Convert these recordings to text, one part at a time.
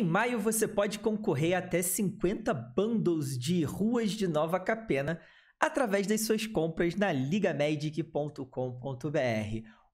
Em maio você pode concorrer a até 50 bundles de ruas de Nova Capena através das suas compras na ligamedic.com.br,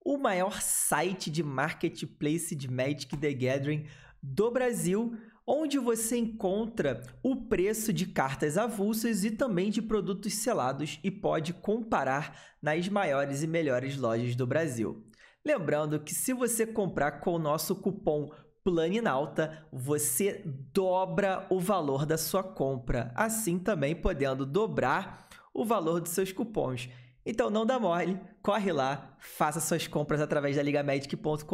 o maior site de marketplace de Magic the Gathering do Brasil, onde você encontra o preço de cartas avulsas e também de produtos selados e pode comparar nas maiores e melhores lojas do Brasil. Lembrando que se você comprar com o nosso cupom Planinalta, você dobra o valor da sua compra, assim também podendo dobrar o valor dos seus cupons. Então não dá mole, corre lá, faça suas compras através da ligamedic.com.br,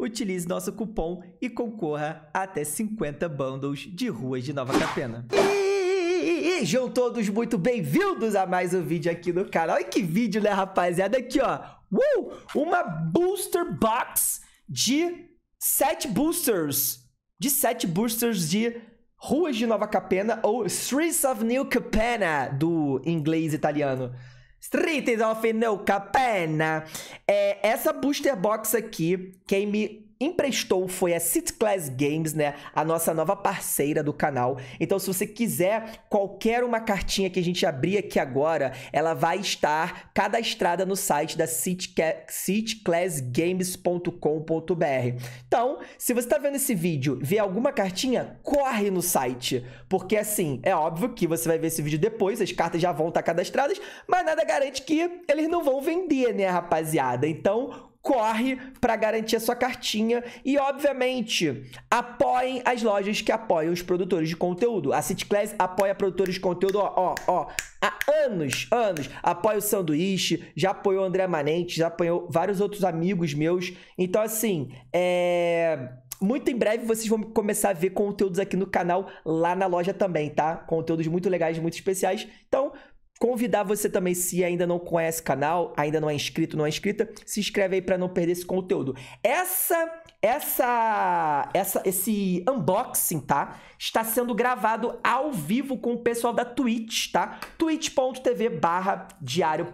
utilize nosso cupom e concorra até 50 bundles de ruas de Nova Capena. Sejam todos muito bem-vindos a mais um vídeo aqui no canal. E que vídeo, né, rapaziada? Aqui, ó, uh, uma Booster Box de sete boosters de sete boosters de Ruas de Nova Capena ou Streets of New Capena do inglês italiano. Streets of New Capena. É, essa booster box aqui, quem me emprestou foi a City Class Games, né? A nossa nova parceira do canal. Então, se você quiser qualquer uma cartinha que a gente abrir aqui agora, ela vai estar cadastrada no site da sitclassgames.com.br. Então, se você está vendo esse vídeo, vê alguma cartinha, corre no site, porque assim, é óbvio que você vai ver esse vídeo depois, as cartas já vão estar tá cadastradas, mas nada garante que eles não vão vender, né, rapaziada? Então, corre para garantir a sua cartinha e, obviamente, apoiem as lojas que apoiam os produtores de conteúdo. A City Class apoia produtores de conteúdo, ó, ó, ó, há anos, anos. Apoia o Sanduíche, já apoiou o André Manente, já apoiou vários outros amigos meus. Então, assim, é... Muito em breve vocês vão começar a ver conteúdos aqui no canal, lá na loja também, tá? Conteúdos muito legais, muito especiais. Então, Convidar você também, se ainda não conhece o canal, ainda não é inscrito, não é inscrita, se inscreve aí para não perder esse conteúdo. Essa, essa, essa, esse unboxing, tá? Está sendo gravado ao vivo com o pessoal da Twitch, tá? twitch.tv barra Diário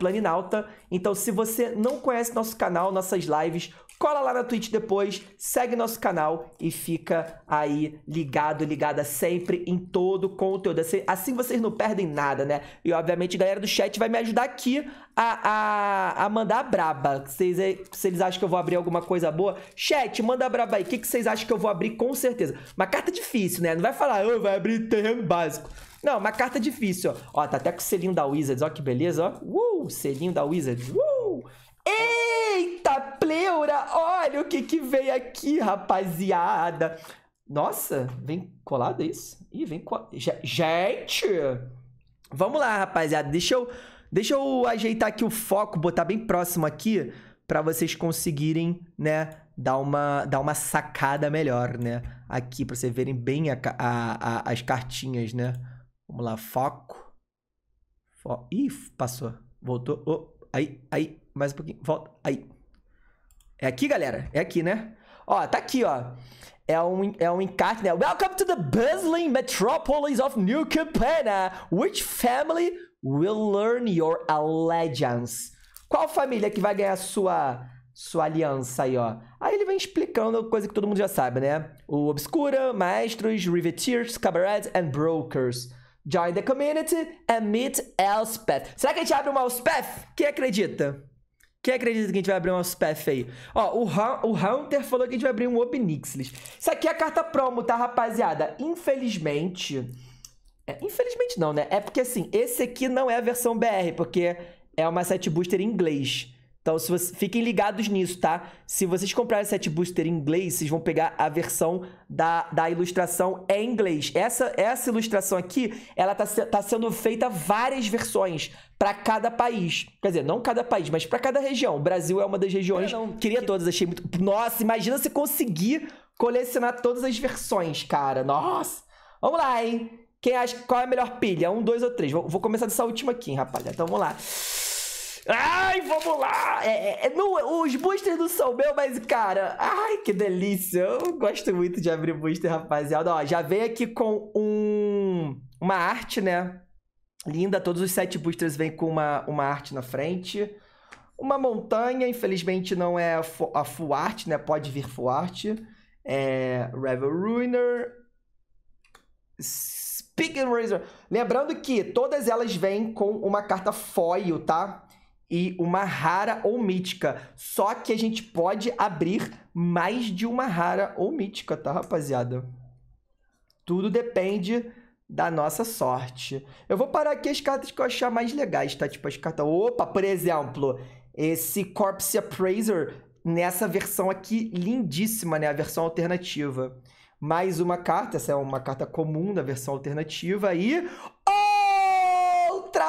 Então, se você não conhece nosso canal, nossas lives, cola lá na Twitch depois, segue nosso canal e fica aí ligado, ligada sempre em todo o conteúdo. Assim, assim vocês não perdem nada, né? E obviamente a galera do chat vai me ajudar aqui a, a, a mandar braba. Vocês, se eles acham que eu vou abrir alguma coisa boa, chat, manda braba aí. O que, que vocês acham que eu vou abrir com certeza? Uma carta difícil, né? Não vai falar, eu oh, vai abrir terreno básico. Não, uma carta difícil, ó. Ó, tá até com o selinho da Wizards, ó que beleza, ó. Uh, selinho da Wizards, uh! Eita, pleura! Olha o que que veio aqui, rapaziada! Nossa, vem colado isso? Ih, vem colado. Gente! Vamos lá, rapaziada. Deixa eu, deixa eu ajeitar aqui o foco, botar bem próximo aqui, para vocês conseguirem, né, dar uma, dar uma sacada melhor, né? Aqui, para vocês verem bem a, a, a, as cartinhas, né? Vamos lá, foco. foco. Ih, passou. Voltou. Oh, aí, aí, mais um pouquinho. Volta. Aí. É aqui, galera? É aqui, né? Ó, tá aqui, ó. É um, é um encarte, né? Welcome to the bustling metropolis of New Campana. Which family will learn your allegiance? Qual família que vai ganhar sua sua aliança aí, ó. Aí ele vem explicando coisa que todo mundo já sabe, né? O Obscura, Maestros, Riveteers, Cabarets and Brokers. Join the community and meet Elspeth. Será que a gente abre uma Elspeth? Quem acredita? Quem acredita que a gente vai abrir um PF aí? Ó, o, Han, o Hunter falou que a gente vai abrir um Obnixilis. Isso aqui é a carta promo, tá, rapaziada? Infelizmente... É, infelizmente não, né? É porque, assim, esse aqui não é a versão BR, porque é uma set booster em inglês. Então, se fiquem ligados nisso, tá? Se vocês comprarem esse booster em inglês, vocês vão pegar a versão da, da ilustração em inglês. Essa, essa ilustração aqui, ela tá, tá sendo feita várias versões para cada país. Quer dizer, não cada país, mas para cada região. O Brasil é uma das regiões. não. Queria que... todas, achei muito. Nossa, imagina se conseguir colecionar todas as versões, cara. Nossa! Vamos lá, hein? Quem acha qual é a melhor pilha? Um, dois ou três? Vou, vou começar dessa última aqui, hein, rapaziada. Então vamos lá. Ai, vamos lá! É, é, é não, é, os boosters não são meus, mas, cara, ai, que delícia! Eu gosto muito de abrir booster, rapaziada. Ó, já vem aqui com um, uma arte, né? Linda, todos os sete boosters vêm com uma, uma arte na frente. Uma montanha, infelizmente não é a full art, né? Pode vir full art. É, Revel Ruiner. Speaking Razor. Lembrando que todas elas vêm com uma carta foil, tá? e uma rara ou mítica. Só que a gente pode abrir mais de uma rara ou mítica, tá, rapaziada? Tudo depende da nossa sorte. Eu vou parar aqui as cartas que eu achar mais legais, tá? Tipo as cartas... Opa, por exemplo, esse Corpse Appraiser nessa versão aqui lindíssima, né? A versão alternativa. Mais uma carta, essa é uma carta comum da versão alternativa e... Oh!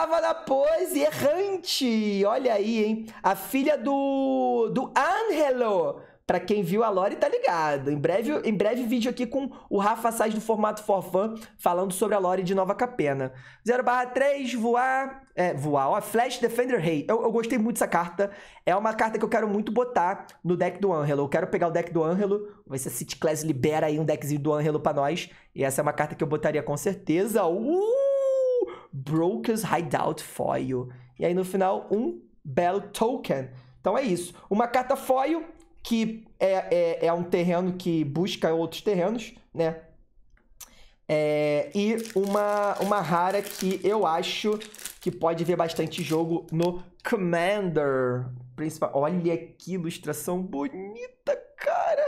Tava na pose errante. Olha aí, hein? A filha do, do Angelo. Pra quem viu a Lore, tá ligado. Em breve, em breve vídeo aqui com o Rafa sai do formato Forfan falando sobre a Lore de Nova Capena. 0/3, voar. É, voar. Ó, Flash Defender Rei. Eu, eu, gostei muito dessa carta. É uma carta que eu quero muito botar no deck do Angelo. Eu quero pegar o deck do Angelo. Vai ser City Class libera aí um deckzinho do Angelo pra nós. E essa é uma carta que eu botaria com certeza. Uh! Broker's Hideout Foil. E aí no final, um bell Token. Então é isso. Uma carta foil, que é, é, é um terreno que busca outros terrenos, né? É, e uma, uma rara que eu acho que pode ver bastante jogo no Commander. Principal. Olha que ilustração bonita, cara!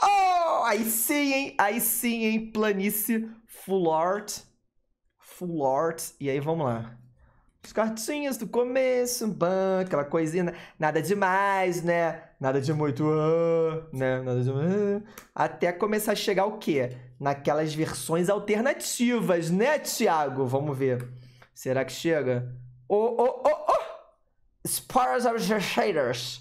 Oh, aí sim, hein? Aí sim, hein? Planície Full Art full art. E aí vamos lá. Os cartinhas do começo, ban, aquela coisinha, né? nada demais, né? Nada de muito, ah, né? Nada de. Ah. Até começar a chegar o quê? Naquelas versões alternativas, né, Thiago? Vamos ver. Será que chega? Oh, oh, oh, oh! Spars of the Shaders.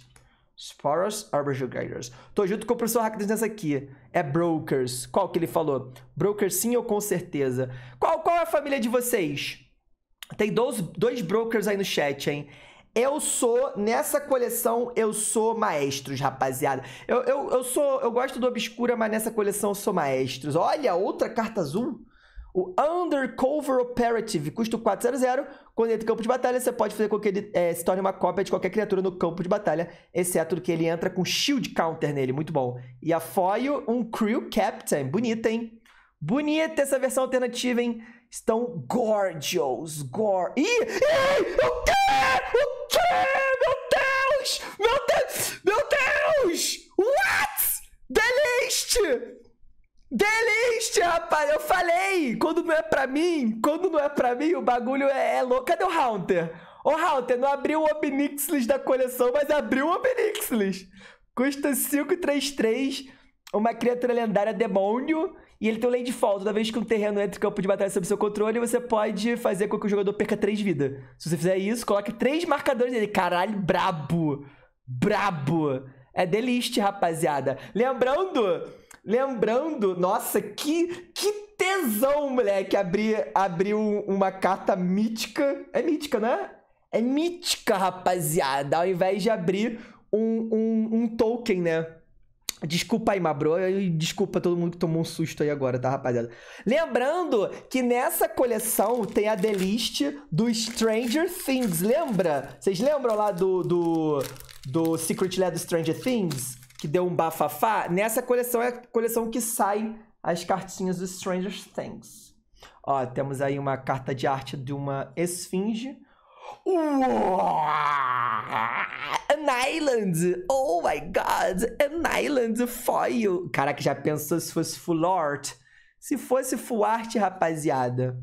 Sporus Arborjugators. Tô junto com o professor Hackett nessa aqui. É Brokers. Qual que ele falou? Brokers sim ou com certeza? Qual, qual é a família de vocês? Tem dois, dois Brokers aí no chat, hein? Eu sou, nessa coleção, eu sou maestros, rapaziada. Eu, eu, eu sou, eu gosto do Obscura, mas nessa coleção eu sou maestros. Olha, outra carta azul. O Undercover Operative custa 400. Quando entra no campo de batalha, você pode fazer com que ele é, se torne uma cópia de qualquer criatura no campo de batalha, exceto que ele entra com Shield Counter nele. Muito bom. E a Foil, um Crew Captain. Bonita, hein? Bonita essa versão alternativa, hein? Estão gorgeous. Gor. Ih! Ih! O quê? O quê? Meu Deus! Meu Deus! Meu Deus! What? Deliste! Deliste, rapaz! Eu falei! Quando não é pra mim, quando não é pra mim, o bagulho é, é louco. Cadê o Haunter? Ô, Haunter, não abriu o Obnixlis da coleção, mas abriu o Obnixlis. Custa 533, uma criatura lendária demônio. E ele tem o lane de fall. Toda vez que um terreno entra em campo de batalha sob seu controle, você pode fazer com que o jogador perca 3 vidas. Se você fizer isso, coloque 3 marcadores nele. Caralho, brabo! Brabo! É deliste, rapaziada. Lembrando Lembrando, nossa, que, que tesão, moleque, abrir, abrir uma carta mítica. É mítica, né? É mítica, rapaziada, ao invés de abrir um, um, um token, né? Desculpa aí, Mabro. Desculpa todo mundo que tomou um susto aí agora, tá, rapaziada? Lembrando que nessa coleção tem a The List do Stranger Things, lembra? Vocês lembram lá do, do, do Secret Lair do Stranger Things? que deu um bafafá, nessa coleção é a coleção que sai as cartinhas do Stranger Things. Ó, temos aí uma carta de arte de uma esfinge. An Island! Oh my god! An Island foil! Caraca, já pensou se fosse full art? Se fosse full art, rapaziada.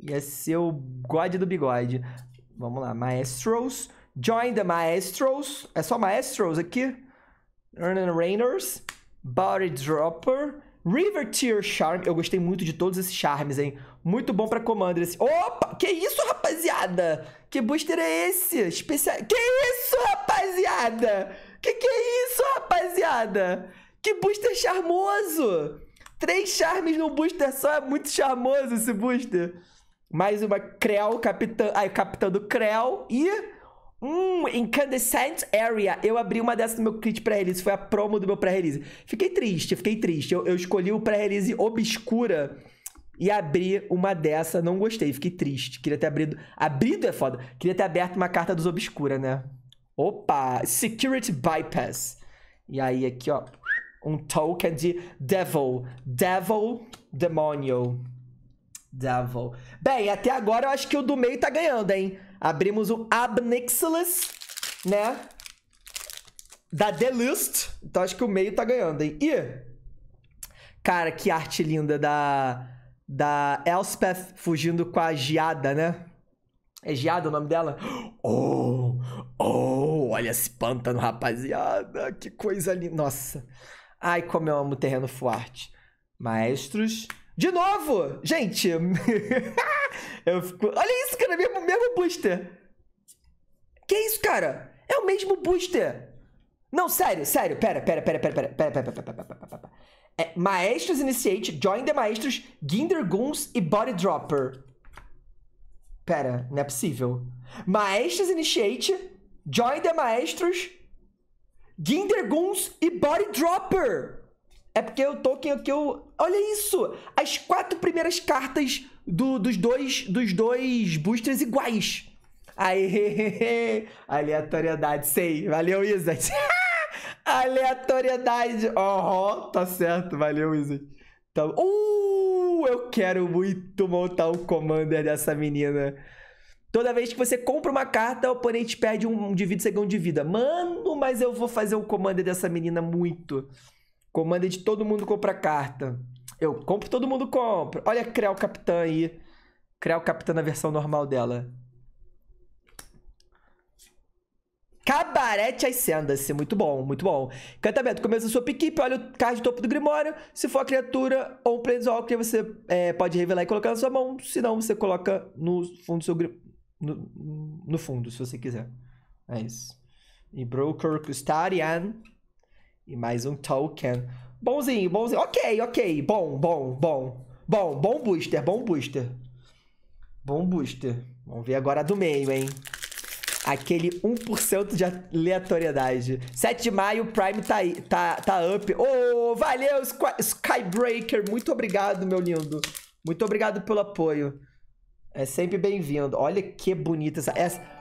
Ia ser o God do bigode. Vamos lá, Maestros. Join the Maestros. É só Maestros aqui? Rainers, Body Dropper, River Tear Charm. Eu gostei muito de todos esses charmes, hein? Muito bom pra Commander esse. Opa! Que isso, rapaziada? Que booster é esse? Especial... Que isso, rapaziada? Que que é isso, rapaziada? Que booster charmoso! Três charmes num booster só. É muito charmoso esse booster. Mais uma Creel, capitã... Ai, capitã do Creel E Hum, Incandescent Area. Eu abri uma dessas no meu kit pré-release. Foi a promo do meu pré-release. Fiquei triste, fiquei triste. Eu, eu escolhi o pré-release obscura e abri uma dessa. Não gostei, fiquei triste. Queria ter abrido. Abrido é foda. Queria ter aberto uma carta dos obscura, né? Opa! Security Bypass. E aí, aqui, ó. Um token de Devil. Devil Demônio. Devil. Bem, até agora eu acho que o do meio tá ganhando, hein? Abrimos o Abnixilus, né? Da The List. Então acho que o meio tá ganhando, hein? E. Cara, que arte linda da. Da Elspeth fugindo com a Giada, né? É Giada o nome dela? Oh! Oh! Olha esse pântano, rapaziada! Que coisa linda! Nossa! Ai, como eu amo terreno forte. Maestros. De novo! Gente! Eu fico. Olha isso, cara, mesmo, mesmo booster. Que isso, cara? É o mesmo booster. Não, sério, sério. Pera, pera, pera, pera, pera, pera, pera, pera, pera, pera, pera, pera. É Maestros Initiate, Join the Maestros, Ginder Goons e Body Dropper. Pera, não é possível. Maestros Initiate, Join the Maestros, Ginder Goons e Body Dropper. É porque o token aqui eu. Olha isso! As quatro primeiras cartas do, dos dois dos dois boosters iguais. Aí, aleatoriedade, sei. Valeu, Wizard. aleatoriedade. ó uhum, tá certo. Valeu, Wizard. então Uh, eu quero muito montar o Commander dessa menina. Toda vez que você compra uma carta, o oponente perde um de vida, você ganha um de vida. Mano, mas eu vou fazer um commander dessa menina muito. Commander de todo mundo comprar carta. Eu compro, todo mundo compra. Olha criar o capitã aí. Criar o capitã na versão normal dela. Cabarete as sendas, é muito bom, muito bom. Cantamento começa a sua piquipe, olha o card do topo do Grimório. Se for a criatura ou um Planeswalker, você é, pode revelar e colocar na sua mão. Se não, você coloca no fundo do seu no, no fundo, se você quiser. É isso. E Broker Custodian. E mais um token. Bonzinho, bonzinho. Ok, ok. Bom, bom, bom. Bom, bom booster, bom booster. Bom booster. Vamos ver agora a do meio, hein? Aquele 1% de aleatoriedade. 7 de maio, o Prime tá, aí, tá, tá up. Ô, oh, valeu, Skybreaker. Muito obrigado, meu lindo. Muito obrigado pelo apoio. É sempre bem-vindo. Olha que bonita essa... essa...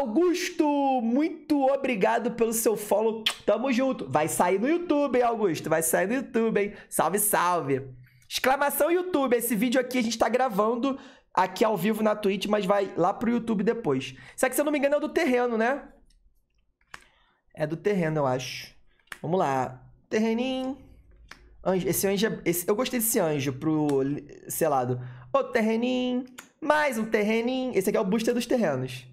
Augusto, muito obrigado pelo seu follow. Tamo junto. Vai sair no YouTube, hein, Augusto? Vai sair no YouTube, hein? Salve, salve. Exclamação YouTube. Esse vídeo aqui a gente tá gravando aqui ao vivo na Twitch, mas vai lá pro YouTube depois. Isso aqui, se eu não me engano, é do terreno, né? É do terreno, eu acho. Vamos lá. Terreninho. Anjo. Esse anjo é... Esse... Eu gostei desse anjo pro selado. Ô, terreninho. Mais um terreninho. Esse aqui é o booster dos terrenos.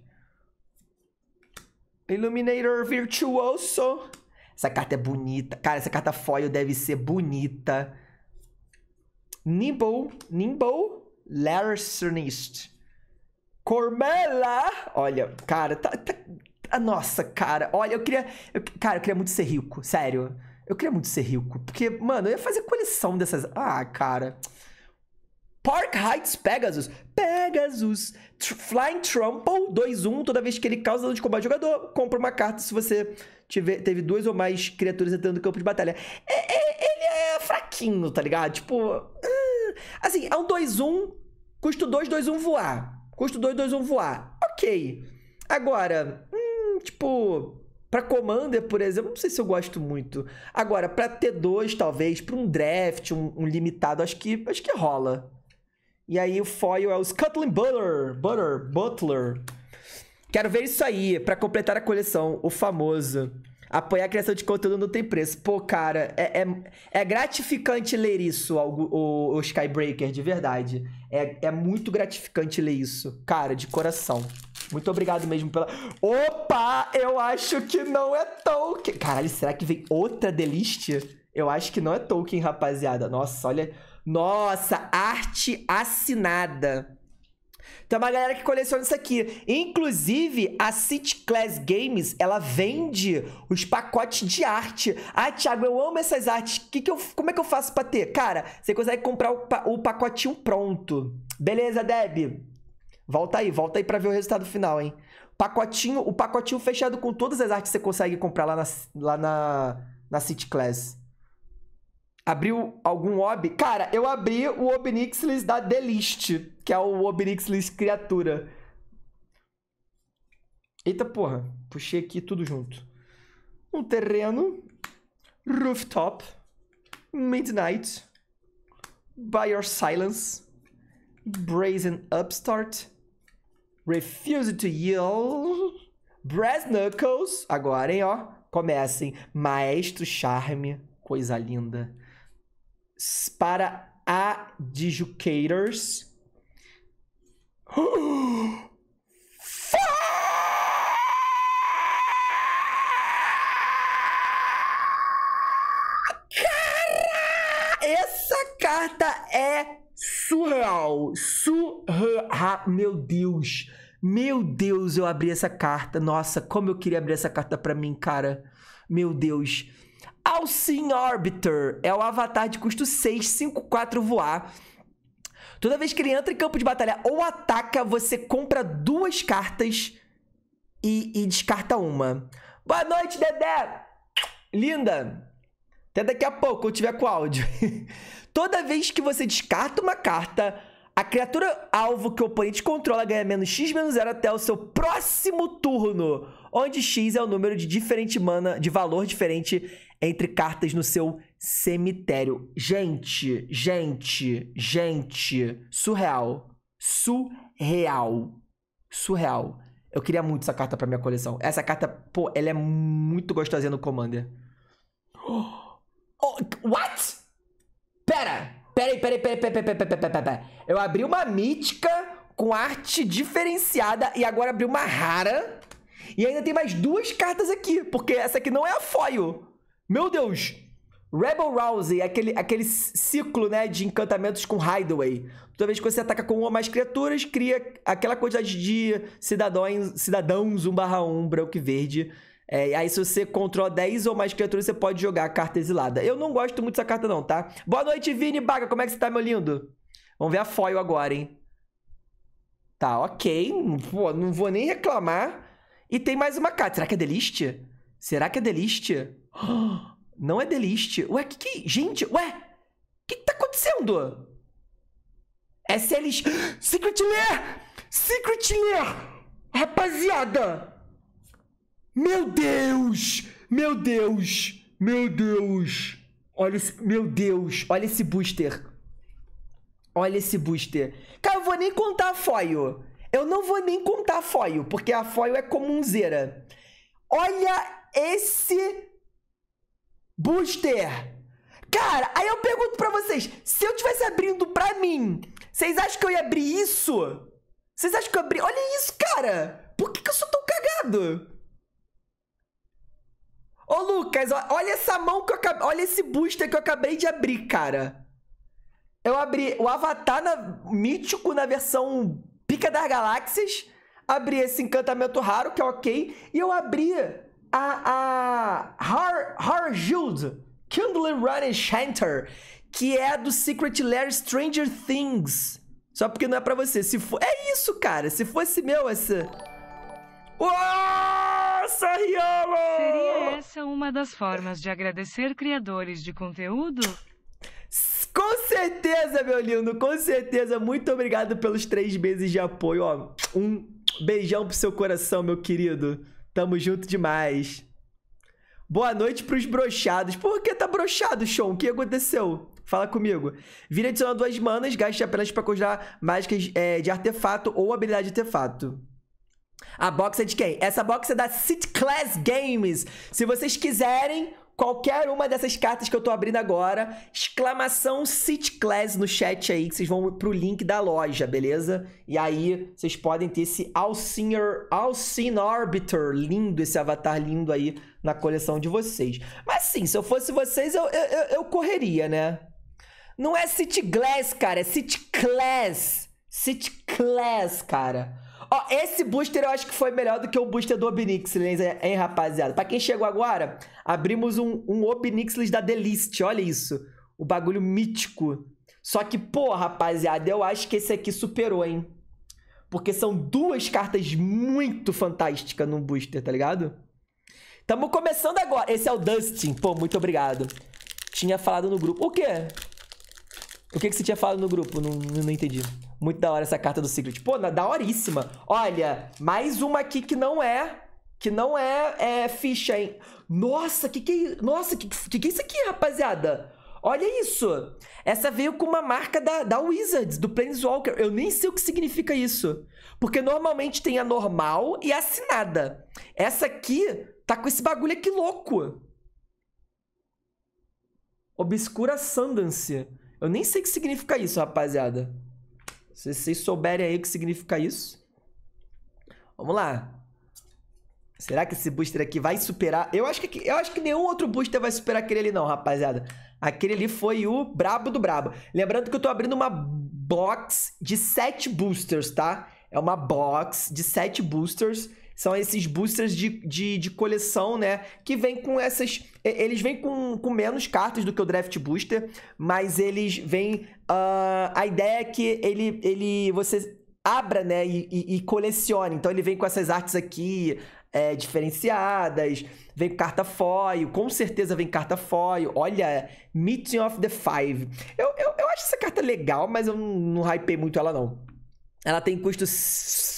Illuminator Virtuoso. Essa carta é bonita. Cara, essa carta foil deve ser bonita. Nimble. Nimble. Larsenist. Cormela. Olha, cara, tá, tá, tá, Nossa, cara. Olha, eu queria... Eu, cara, eu queria muito ser rico. Sério. Eu queria muito ser rico. Porque, mano, eu ia fazer coleção dessas... Ah, cara... Park Heights Pegasus. Pegasus. Tr Flying Trample, 2-1. Toda vez que ele causa dano de combate ao jogador, compra uma carta se você tiver, teve duas ou mais criaturas entrando no campo de batalha. É, é, ele é fraquinho, tá ligado? Tipo. Ah, assim, é um 2-1. Custo 2, 2-1 voar. Custo 2, 2-1 voar. Ok. Agora, hum, tipo. Pra Commander, por exemplo, não sei se eu gosto muito. Agora, pra T2, talvez, pra um draft, um, um limitado, acho que, acho que rola. E aí o foil é o Scuttling Butler, Butler, Butler. Quero ver isso aí para completar a coleção, o famoso. Apoiar a criação de conteúdo não tem preço. Pô, cara, é, é, é gratificante ler isso, o, o, o Skybreaker, de verdade. É, é muito gratificante ler isso, cara, de coração. Muito obrigado mesmo pela. Opa! Eu acho que não é Tolkien. Caralho, será que vem outra delícia Eu acho que não é Tolkien, rapaziada. Nossa, olha. Nossa, arte assinada. Tem uma galera que coleciona isso aqui. Inclusive, a City Class Games, ela vende os pacotes de arte. Ah, Thiago, eu amo essas artes. Que que eu, como é que eu faço pra ter? Cara, você consegue comprar o, o pacotinho pronto. Beleza, Deb? Volta aí, volta aí pra ver o resultado final, hein? Pacotinho, o pacotinho fechado com todas as artes que você consegue comprar lá na, lá na, na City Class. Abriu algum ob? Cara, eu abri o Obnixilis da Delist, que é o Obnixilis criatura. Eita porra, puxei aqui tudo junto. Um terreno, rooftop, midnight, by your silence, brazen upstart, refuse to yield, brass knuckles. Agora, hein, ó, comecem. Maestro charme, coisa linda para adjudicators. Oh! Essa carta é surreal. Surreal. Meu Deus. Meu Deus, eu abri essa carta. Nossa, como eu queria abrir essa carta para mim, cara. Meu Deus. Alcin Orbiter é o avatar de custo 6, 5, 4 voar. Toda vez que ele entra em campo de batalha ou ataca, você compra duas cartas e, e descarta uma. Boa noite, Dedé! Linda! Até daqui a pouco eu tiver com áudio. Toda vez que você descarta uma carta, a criatura alvo que o oponente controla ganha menos X menos zero até o seu próximo turno, onde X é o número de diferente mana, de valor diferente entre cartas no seu cemitério. Gente, gente, gente, surreal. Surreal. Surreal. Eu queria muito essa carta pra minha coleção. Essa carta, pô, ela é muito gostosinha no Commander. Oh, what? Pera! Pera pera pera pera pera aí, pera aí, pera aí, pera aí. Eu abri uma mítica com arte diferenciada e agora abri uma rara. E ainda tem mais duas cartas aqui, porque essa aqui não é a foil. Meu Deus! Rebel Rousey, aquele, aquele ciclo né, de encantamentos com Hideaway. Toda vez que você ataca com uma ou mais criaturas, cria aquela quantidade de cidadãos, cidadãos 1 barra 1, branco e verde. É, aí se você controla 10 ou mais criaturas, você pode jogar a carta exilada. Eu não gosto muito dessa carta não, tá? Boa noite, Vini Baga, como é que você tá, meu lindo? Vamos ver a foil agora, hein? Tá, ok. Pô, não vou nem reclamar. E tem mais uma carta. Será que é delícia? Será que é delícia? não é deliste. Ué, que que. Gente, ué! O que, que tá acontecendo? SLX. Secret Lair! Secret Lair! Rapaziada! Meu Deus! Meu Deus! Meu Deus! Olha esse. Meu Deus! Olha esse booster. Olha esse booster. Cara, eu vou nem contar a foil. Eu não vou nem contar a foil, porque a foil é comunzeira. Olha esse Booster! Cara, aí eu pergunto pra vocês, se eu tivesse abrindo pra mim, vocês acham que eu ia abrir isso? Vocês acham que eu abri? Olha isso, cara! Por que, que eu sou tão cagado? Ô, Lucas, olha essa mão que eu acabei... Olha esse booster que eu acabei de abrir, cara. Eu abri o Avatar na... mítico na versão Pica das Galáxias. Abri esse encantamento raro, que é ok. E eu abri a, a Har, Harjild Kindle Running Shanter, que é do Secret Lair Stranger Things. Só porque não é pra você. Se for... É isso, cara. Se fosse meu, essa... Nossa, Riolo! Seria essa uma das formas de agradecer criadores de conteúdo? Com certeza, meu lindo, com certeza. Muito obrigado pelos três meses de apoio, ó. Um beijão pro seu coração, meu querido. Tamo junto demais. Boa noite pros brochados. Por que tá brochado, Sean? O que aconteceu? Fala comigo. Vira adicionar duas manas, gaste apenas para conjurar mágicas é, de artefato ou habilidade de artefato. A box é de quem? Essa box é da City Class Games. Se vocês quiserem, qualquer uma dessas cartas que eu tô abrindo agora, exclamação City Class no chat aí, que vocês vão pro link da loja, beleza? E aí vocês podem ter esse Alcinor, Alcin Arbiter, lindo, esse avatar lindo aí na coleção de vocês. Mas sim, se eu fosse vocês, eu, eu, eu correria, né? Não é City Glass, cara, é City Class. City Class, cara. Ó, esse booster eu acho que foi melhor do que o booster do Obnixilis, hein, rapaziada? Pra quem chegou agora, abrimos um, um Obnixilis da Delist, olha isso. O bagulho mítico. Só que, pô, rapaziada, eu acho que esse aqui superou, hein? Porque são duas cartas muito fantásticas num booster, tá ligado? Tamo começando agora. Esse é o Dustin. Pô, muito obrigado. Tinha falado no grupo. O quê? O que, que você tinha falado no grupo? Não, não entendi. Muito da hora essa carta do Secret. Pô, na, horíssima. Olha, mais uma aqui que não é. Que não é, é ficha, hein? Nossa, que que Nossa, que, que que é isso aqui, rapaziada? Olha isso! Essa veio com uma marca da, da Wizards, do Planeswalker. Eu nem sei o que significa isso. Porque normalmente tem a normal e a assinada. Essa aqui tá com esse bagulho aqui louco. Obscura Sundance. Eu nem sei o que significa isso, rapaziada. Se vocês souberem aí o que significa isso. Vamos lá. Será que esse booster aqui vai superar? Eu acho que, eu acho que nenhum outro booster vai superar aquele ali não, rapaziada. Aquele ali foi o brabo do brabo. Lembrando que eu tô abrindo uma box de sete boosters, tá? É uma box de sete boosters. São esses boosters de, de, de coleção, né? Que vem com essas. Eles vêm com, com menos cartas do que o Draft Booster, mas eles vêm. Uh, a ideia é que ele, ele você abra, né? E, e, e colecione. Então ele vem com essas artes aqui. É, diferenciadas, vem com carta foil, com certeza vem carta foil. Olha, Meeting of the Five. Eu, eu, eu acho essa carta legal, mas eu não, não hypei muito ela, não. Ela tem custo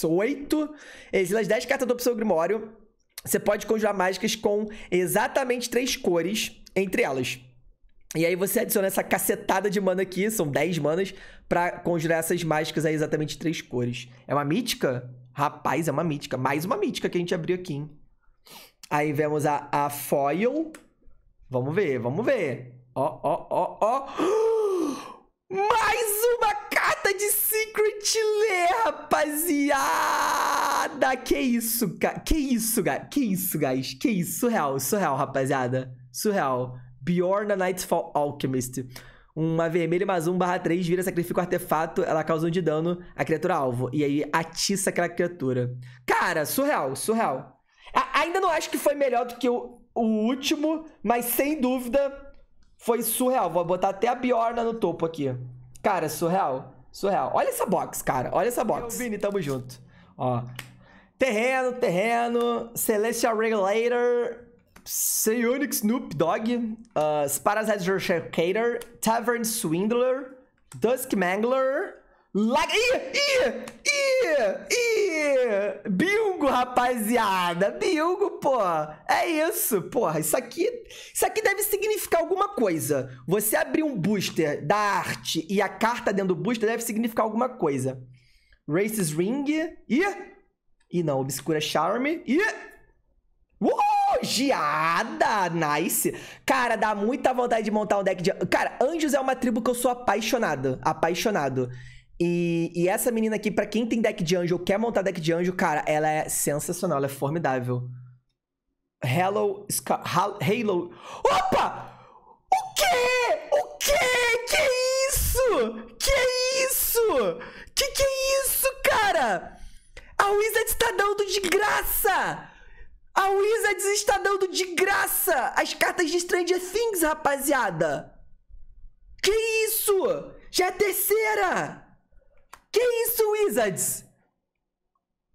8. Exilas 10 cartas do seu Grimório. Você pode conjurar mágicas com exatamente três cores entre elas. E aí você adiciona essa cacetada de mana aqui, são 10 manas, para conjurar essas mágicas aí exatamente três cores. É uma mítica? Rapaz, é uma mítica. Mais uma mítica que a gente abriu aqui, hein? Aí vemos a, a Foil. Vamos ver, vamos ver. Ó, ó, ó, ó. Mais uma carta de Secret rapaziada! Que isso, cara? Que isso, cara? Que isso, guys? Que isso? Surreal, surreal, rapaziada. Surreal. Bjorn Nightfall Alchemist. Uma vermelha mais um barra 3 vira, sacrifica o artefato, ela causa um de dano à criatura alvo. E aí atiça aquela criatura. Cara, surreal, surreal. A ainda não acho que foi melhor do que o, o último, mas sem dúvida foi surreal. Vou botar até a Bjorna no topo aqui. Cara, surreal. Surreal. Olha essa box, cara. Olha essa box. Eu, Vini, tamo junto. Ó. Terreno, terreno. Celestial Regulator. Psionic Snoop Dogg. Uh, Sparasite Cater. Tavern Swindler. Dusk Mangler. Laga... Ih, ih, ih, ih. Bingo, rapaziada. Bingo, pô. É isso, porra. Isso aqui, isso aqui deve significar alguma coisa. Você abrir um booster da arte e a carta dentro do booster deve significar alguma coisa. Races Ring. Ih. Ih, não. Obscura Charm. Ih. Uhul, geada! Nice! Cara, dá muita vontade de montar um deck de. Cara, Anjos é uma tribo que eu sou apaixonado. Apaixonado. E, e essa menina aqui, para quem tem deck de anjo ou quer montar deck de anjo, cara, ela é sensacional, ela é formidável. Hello, Halo. Opa! O quê? O quê? Que isso? Que isso? Que que é isso, cara? A Wizard está dando de graça! A Wizard está dando de graça as cartas de Stranger Things, rapaziada! Que isso? Já é terceira! Que isso, Wizards?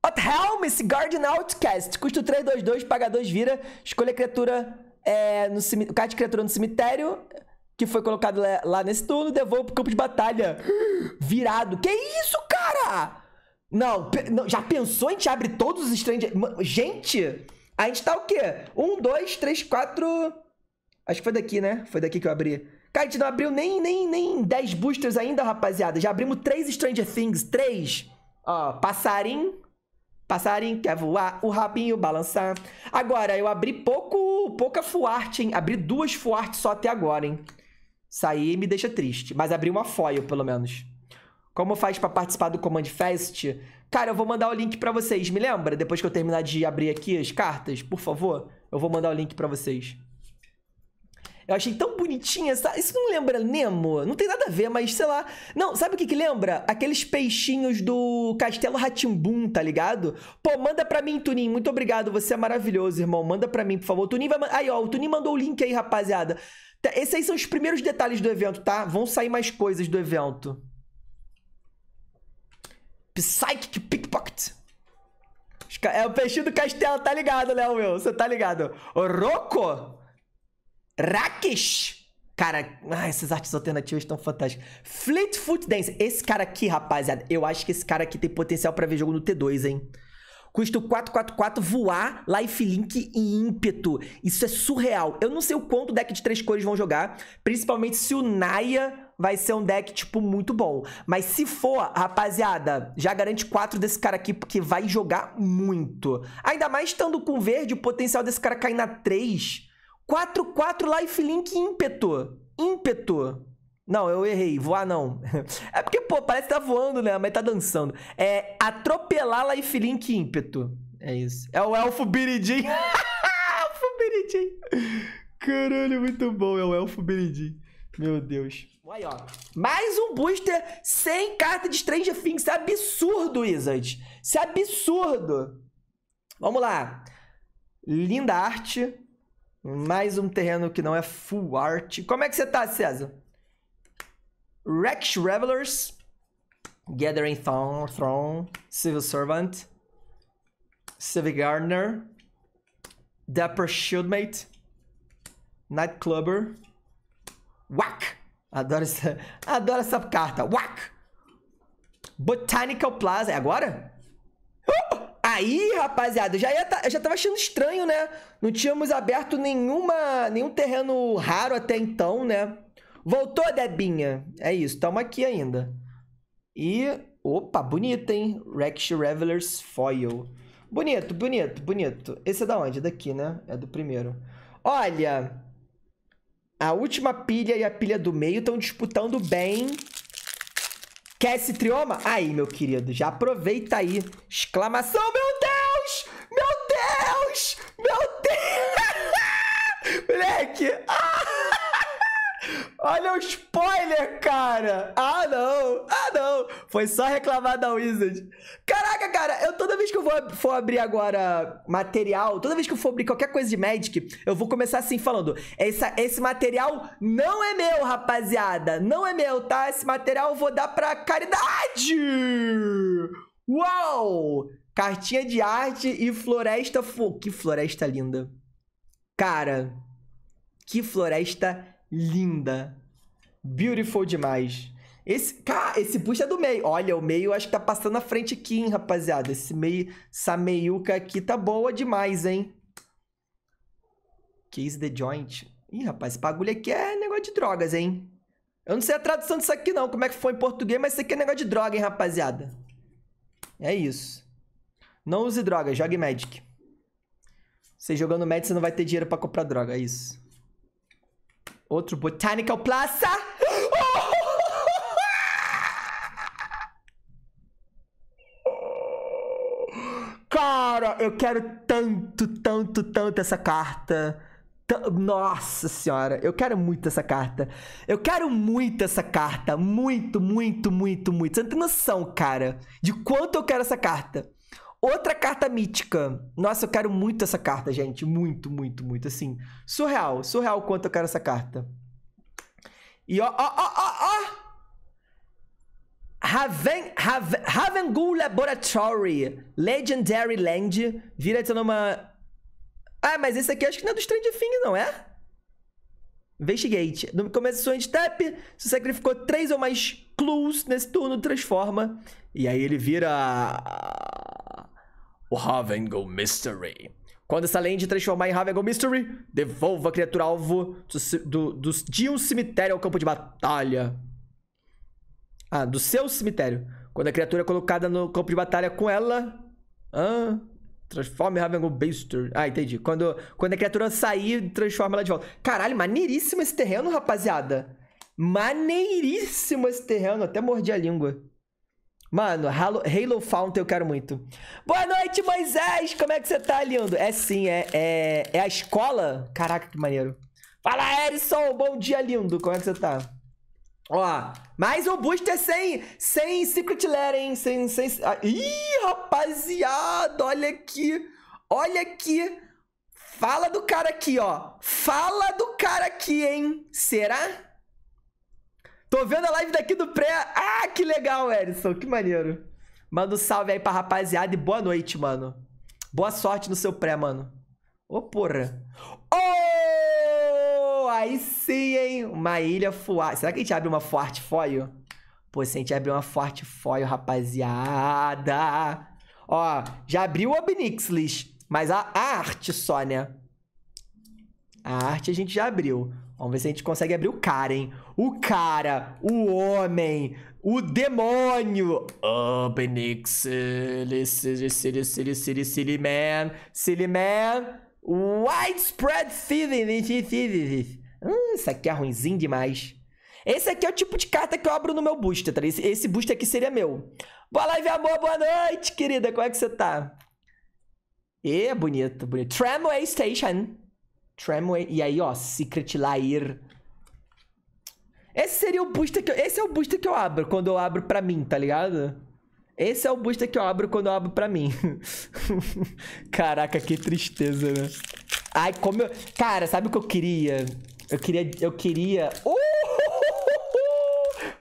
Hot Helm, esse Guardian Outcast. Custo 3, 2, 2, paga 2, vira. Escolha a criatura é, no cemitério. Card de criatura no cemitério. Que foi colocado lá nesse turno. Devolve pro campo de batalha. Virado. Que isso, cara? Não, não já pensou em te abrir todos os strange. Gente, a gente tá o quê? 1, 2, 3, 4. Acho que foi daqui, né? Foi daqui que eu abri. Cara, a gente não abriu nem, nem, nem 10 boosters ainda, rapaziada. Já abrimos 3 Stranger Things. 3. Ó, passarinho. Passarinho quer voar, o rabinho balançar. Agora, eu abri pouco, pouca fuarte, hein? Abri duas fuartes só até agora, hein? Isso me deixa triste. Mas abri uma foil, pelo menos. Como faz para participar do Command Fest? Cara, eu vou mandar o link para vocês, me lembra? Depois que eu terminar de abrir aqui as cartas, por favor. Eu vou mandar o link para vocês. Eu achei tão bonitinha. Essa... Isso não lembra Nemo? Não tem nada a ver, mas sei lá. Não, sabe o que que lembra? Aqueles peixinhos do Castelo Ratimbum, tá ligado? Pô, manda pra mim, Tunin. Muito obrigado. Você é maravilhoso, irmão. Manda pra mim, por favor. Tunin vai. Aí, ó, o Tunin mandou o link aí, rapaziada. Tá, esses aí são os primeiros detalhes do evento, tá? Vão sair mais coisas do evento. Psychic Pickpocket. É o peixinho do castelo, tá ligado, Léo, meu? Você tá ligado? O Rocco? Rakish. Cara, ah, essas artes alternativas estão fantásticas. Fleetfoot Dance. Esse cara aqui, rapaziada, eu acho que esse cara aqui tem potencial para ver jogo no T2, hein? Custo 444, voar, lifelink e ímpeto. Isso é surreal. Eu não sei o quanto deck de três cores vão jogar, principalmente se o Naya vai ser um deck, tipo, muito bom. Mas se for, rapaziada, já garante quatro desse cara aqui, porque vai jogar muito. Ainda mais estando com verde, o potencial desse cara cair na 3 4-4 lifelink ímpeto. Ímpeto. Não, eu errei. Voar não. É porque, pô, parece que tá voando, né? Mas tá dançando. É atropelar lifelink ímpeto. É isso. É o elfo biridim. elfo biridim. Caralho, muito bom. É o elfo biridim. Meu Deus. Aí, ó. Mais um booster sem carta de Stranger Things. Isso é absurdo, Wizard. Isso é absurdo. Vamos lá. Linda arte. Mais um terreno que não é full art. Como é que você tá, César? Rex Revelers. Gathering Thorn, Throne, Civil Servant, Civic Gardener, Dapper Shieldmate, Nightclubber, Whack! Adoro essa, adoro essa carta, Whack! Botanical Plaza, é agora? Uh! Aí, rapaziada, já, ia tá, já tava achando estranho, né? Não tínhamos aberto nenhuma, nenhum terreno raro até então, né? Voltou, Debinha. É isso, tamo aqui ainda. E... Opa, bonito, hein? Rex Revelers Foil. Bonito, bonito, bonito. Esse é da onde? É daqui, né? É do primeiro. Olha, a última pilha e a pilha do meio estão disputando bem Quer esse trioma? Aí, meu querido, já aproveita aí. Exclamação, meu Deus! Meu Deus! Meu Deus! Moleque! Ah! Olha o spoiler, cara! Ah, não! Ah, não! Foi só reclamar da Wizard. Caraca, cara, eu toda vez que eu vou, for abrir agora material, toda vez que eu for abrir qualquer coisa de Magic, eu vou começar assim falando: Essa, esse material não é meu, rapaziada! Não é meu, tá? Esse material eu vou dar pra caridade! Uau! Cartinha de arte e floresta. Fo... Que floresta linda! Cara, que floresta linda! linda. Beautiful demais. Esse, cara, esse boost é do meio. Olha, o meio acho que tá passando na frente aqui, hein, rapaziada. Esse meio, essa meiuca aqui tá boa demais, hein. Case the joint. Ih, rapaz, esse bagulho aqui é negócio de drogas, hein. Eu não sei a tradução disso aqui, não. Como é que foi em português, mas isso aqui é negócio de droga, hein, rapaziada. É isso. Não use droga, jogue Magic. Você jogando Magic, você não vai ter dinheiro para comprar droga, é isso. Outro Botanical Plaza. Cara, eu quero tanto, tanto, tanto essa carta. Nossa senhora, eu quero muito essa carta. Eu quero muito essa carta. Muito, muito, muito, muito. Você não tem noção, cara, de quanto eu quero essa carta. Outra carta mítica. Nossa, eu quero muito essa carta, gente. Muito, muito, muito. Assim, surreal. Surreal quanto eu quero essa carta. E ó, ó, ó, ó, ó! Raven, Raven, Ravengul Laboratory. Legendary Land. Vira sendo uma... Ah, mas esse aqui acho que não é do Strange Things, não é? Investigate. No começo do sua step, se sacrificou três ou mais clues nesse turno, transforma. E aí ele vira. Ravengo Mystery. Quando essa lenda transformar em Ravengo Mystery, devolva a criatura alvo do, do, de um cemitério ao campo de batalha. Ah, do seu cemitério. Quando a criatura é colocada no campo de batalha com ela... Ah, em Ravengo Mystery. Ah, entendi. Quando, quando a criatura sair, transforma ela de volta. Caralho, maneiríssimo esse terreno, rapaziada. Maneiríssimo esse terreno. Até mordi a língua. Mano, Halo, Halo Fountain eu quero muito. Boa noite, Moisés! Como é que você tá, lindo? É sim, é, é, é a escola? Caraca, que maneiro. Fala, Erison! Bom dia, lindo! Como é que você tá? Ó, mais um booster sem, sem Secret Lair, hein? Sem, sem... Ah, ih, rapaziada! Olha aqui! Olha aqui! Fala do cara aqui, ó! Fala do cara aqui, hein? Será? Tô vendo a live daqui do pré. Ah, que legal, Edson. Que maneiro. Manda um salve aí pra rapaziada e boa noite, mano. Boa sorte no seu pré, mano. Ô, oh, porra. Oh! Aí sim, hein? Uma ilha fuar. Será que a gente abre uma forte foil? Pô, se a gente abrir uma forte foil, rapaziada. Ó, já abriu o Obnixlis. Mas a arte só, né? A arte a gente já abriu. Vamos ver se a gente consegue abrir o cara, hein? O cara, o homem, o demônio. Obenix, oh, silly, silly, silly, silly, silly, silly man, silly man. Widespread thesis. Hum, isso aqui é ruimzinho demais. Esse aqui é o tipo de carta que eu abro no meu booster, tá? Esse, esse booster aqui seria meu. Boa live, amor. Boa noite, querida. Como é que você tá? E bonito, bonito. Tramway Station. Tramway. E aí, ó, Secret Lair. Esse seria o booster que eu, Esse é o booster que eu abro quando eu abro pra mim, tá ligado? Esse é o booster que eu abro quando eu abro pra mim. Caraca, que tristeza, né? Ai, como eu... Cara, sabe o que eu queria? Eu queria... Eu queria... Uh!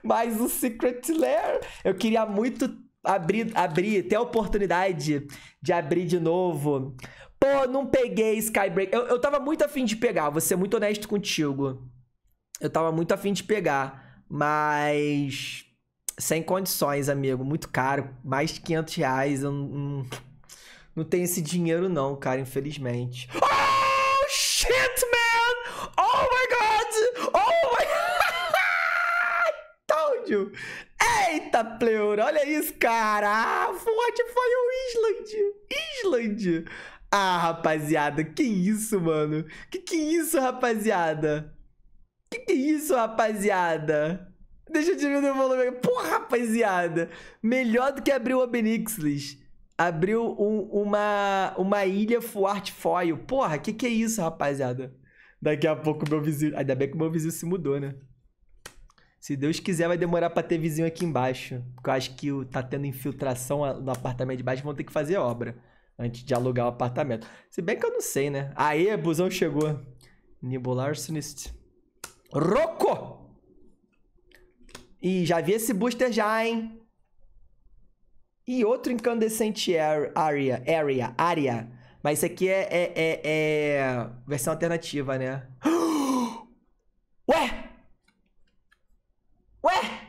Mais um Secret Lair! Eu queria muito abrir, abrir, ter a oportunidade de abrir de novo pô, não peguei Skybreak. Eu, eu tava muito afim de pegar, vou ser muito honesto contigo. Eu tava muito afim de pegar, mas. Sem condições, amigo. Muito caro. Mais de 500 reais. Eu não, não, tenho esse dinheiro, não, cara, infelizmente. Oh, shit, man! Oh my god! Oh my god! Told tá Eita, pleura! Olha isso, cara! Ah, Forte foi o Island! Island! Ah, rapaziada, que isso, mano? Que que isso, rapaziada? Que que isso, rapaziada? Deixa eu diminuir o volume. Porra, rapaziada! Melhor do que abrir o Obenixlis. Abriu um, uma, uma ilha Fuart Foil. Porra, que que é isso, rapaziada? Daqui a pouco meu vizinho... Ainda bem que meu vizinho se mudou, né? Se Deus quiser, vai demorar pra ter vizinho aqui embaixo. Porque eu acho que tá tendo infiltração no apartamento de baixo. Vão ter que fazer obra antes de alugar o apartamento. Se bem que eu não sei, né? Aê, busão chegou. Nibular Sinist. Roco! E já vi esse booster já, hein? E outro incandescente area, area, área. Mas isso aqui é, é, é, é versão alternativa, né? Ué! Ué!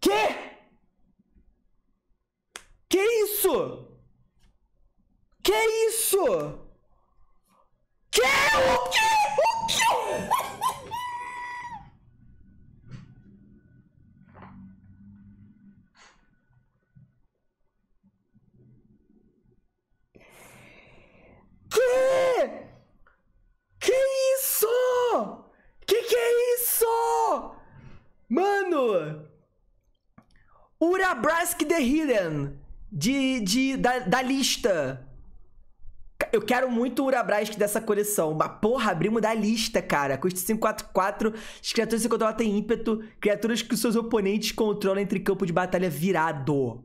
Que? Que isso? Que isso? Que? O que? O que? isso? Que que é isso? Mano! Urabrask The Hidden de, de, da, da lista eu quero muito o Urabrask dessa coleção. Mas, porra, abrimos da lista, cara. Custa 544. As criaturas que controlam têm ímpeto. Criaturas que os seus oponentes controlam entre campo de batalha virado.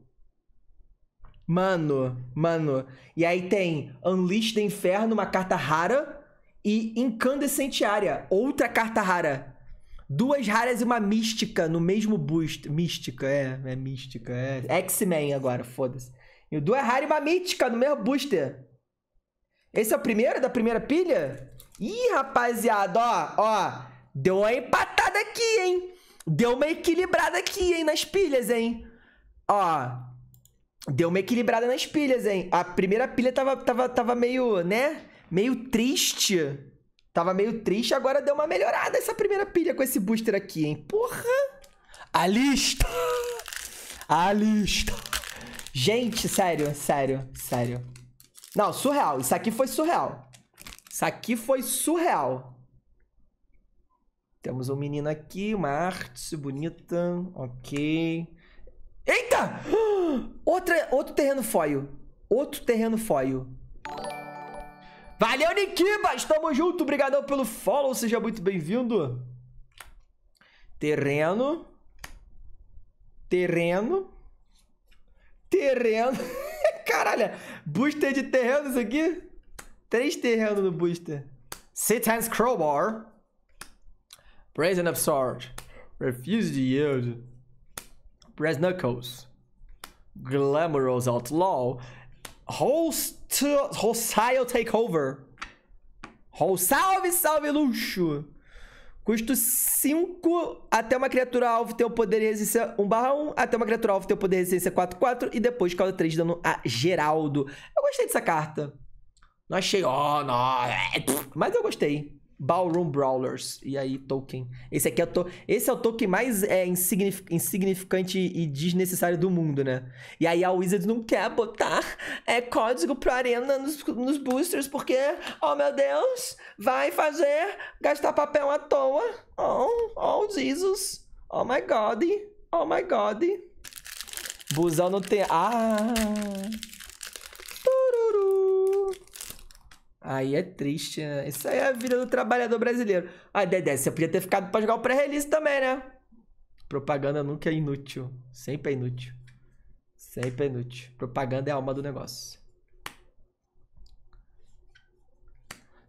Mano, mano. E aí tem Unleash the Inferno, uma carta rara. E Incandescente Área, outra carta rara. Duas raras e uma mística no mesmo boost. Mística, é, é mística, é. X-Men agora, foda-se. Duas raras e uma mística no mesmo booster. Esse é o primeiro da primeira pilha? Ih, rapaziada, ó, ó. Deu uma empatada aqui, hein? Deu uma equilibrada aqui, hein, nas pilhas, hein? Ó. Deu uma equilibrada nas pilhas, hein? A primeira pilha tava, tava, tava meio, né? Meio triste. Tava meio triste, agora deu uma melhorada essa primeira pilha com esse booster aqui, hein? Porra! A lista! A lista! Gente, sério, sério, sério. Não, surreal. Isso aqui foi surreal. Isso aqui foi surreal. Temos um menino aqui, uma arte bonita. Ok. Eita! Outra, outro terreno foil. Outro terreno foil. Valeu, Nikiba! Tamo junto. Obrigadão pelo follow. Seja muito bem-vindo. Terreno. Terreno. Terreno. Caralho, booster de terreno isso aqui? Três terrenos no booster. Satan's Crowbar. Brazen of Sword. Refuse to Yield. Brass Knuckles. Glamorous Outlaw. Host... Hostile Takeover. Oh, salve, salve, luxo! Custo 5, até uma criatura alvo ter o poder de resistência 1 barra 1, até uma criatura alvo ter o poder de resistência 4, 4, e depois causa 3 de dano a Geraldo. Eu gostei dessa carta. Não achei, ó, oh, não, é, mas eu gostei. Ballroom Brawlers. E aí, Tolkien. Esse aqui é o, to... Esse é o Tolkien mais é, insignificante e desnecessário do mundo, né? E aí a Wizard não quer botar é, código pro Arena nos, nos boosters, porque, oh meu Deus, vai fazer gastar papel à toa. Oh, oh Jesus. Oh my God. Oh my God. Busão no te... Ah... Aí é triste, né? Isso aí é a vida do trabalhador brasileiro. Ah, Dedé, você podia ter ficado pra jogar o pré-release também, né? Propaganda nunca é inútil. Sempre é inútil. Sempre é inútil. Propaganda é a alma do negócio.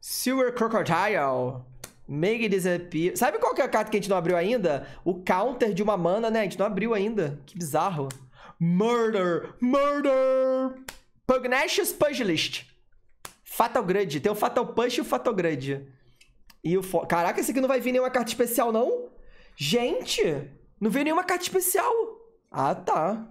Silver Crocodile. Make disappear. Sabe qual que é a carta que a gente não abriu ainda? O counter de uma mana, né? A gente não abriu ainda. Que bizarro. Murder! Murder! Pugnacious Pugilist. Fatal Grudge, Tem o Fatal Punch e o Fatal Grudge. E o fo... Caraca, esse aqui não vai vir nenhuma carta especial, não? Gente, não veio nenhuma carta especial. Ah, tá.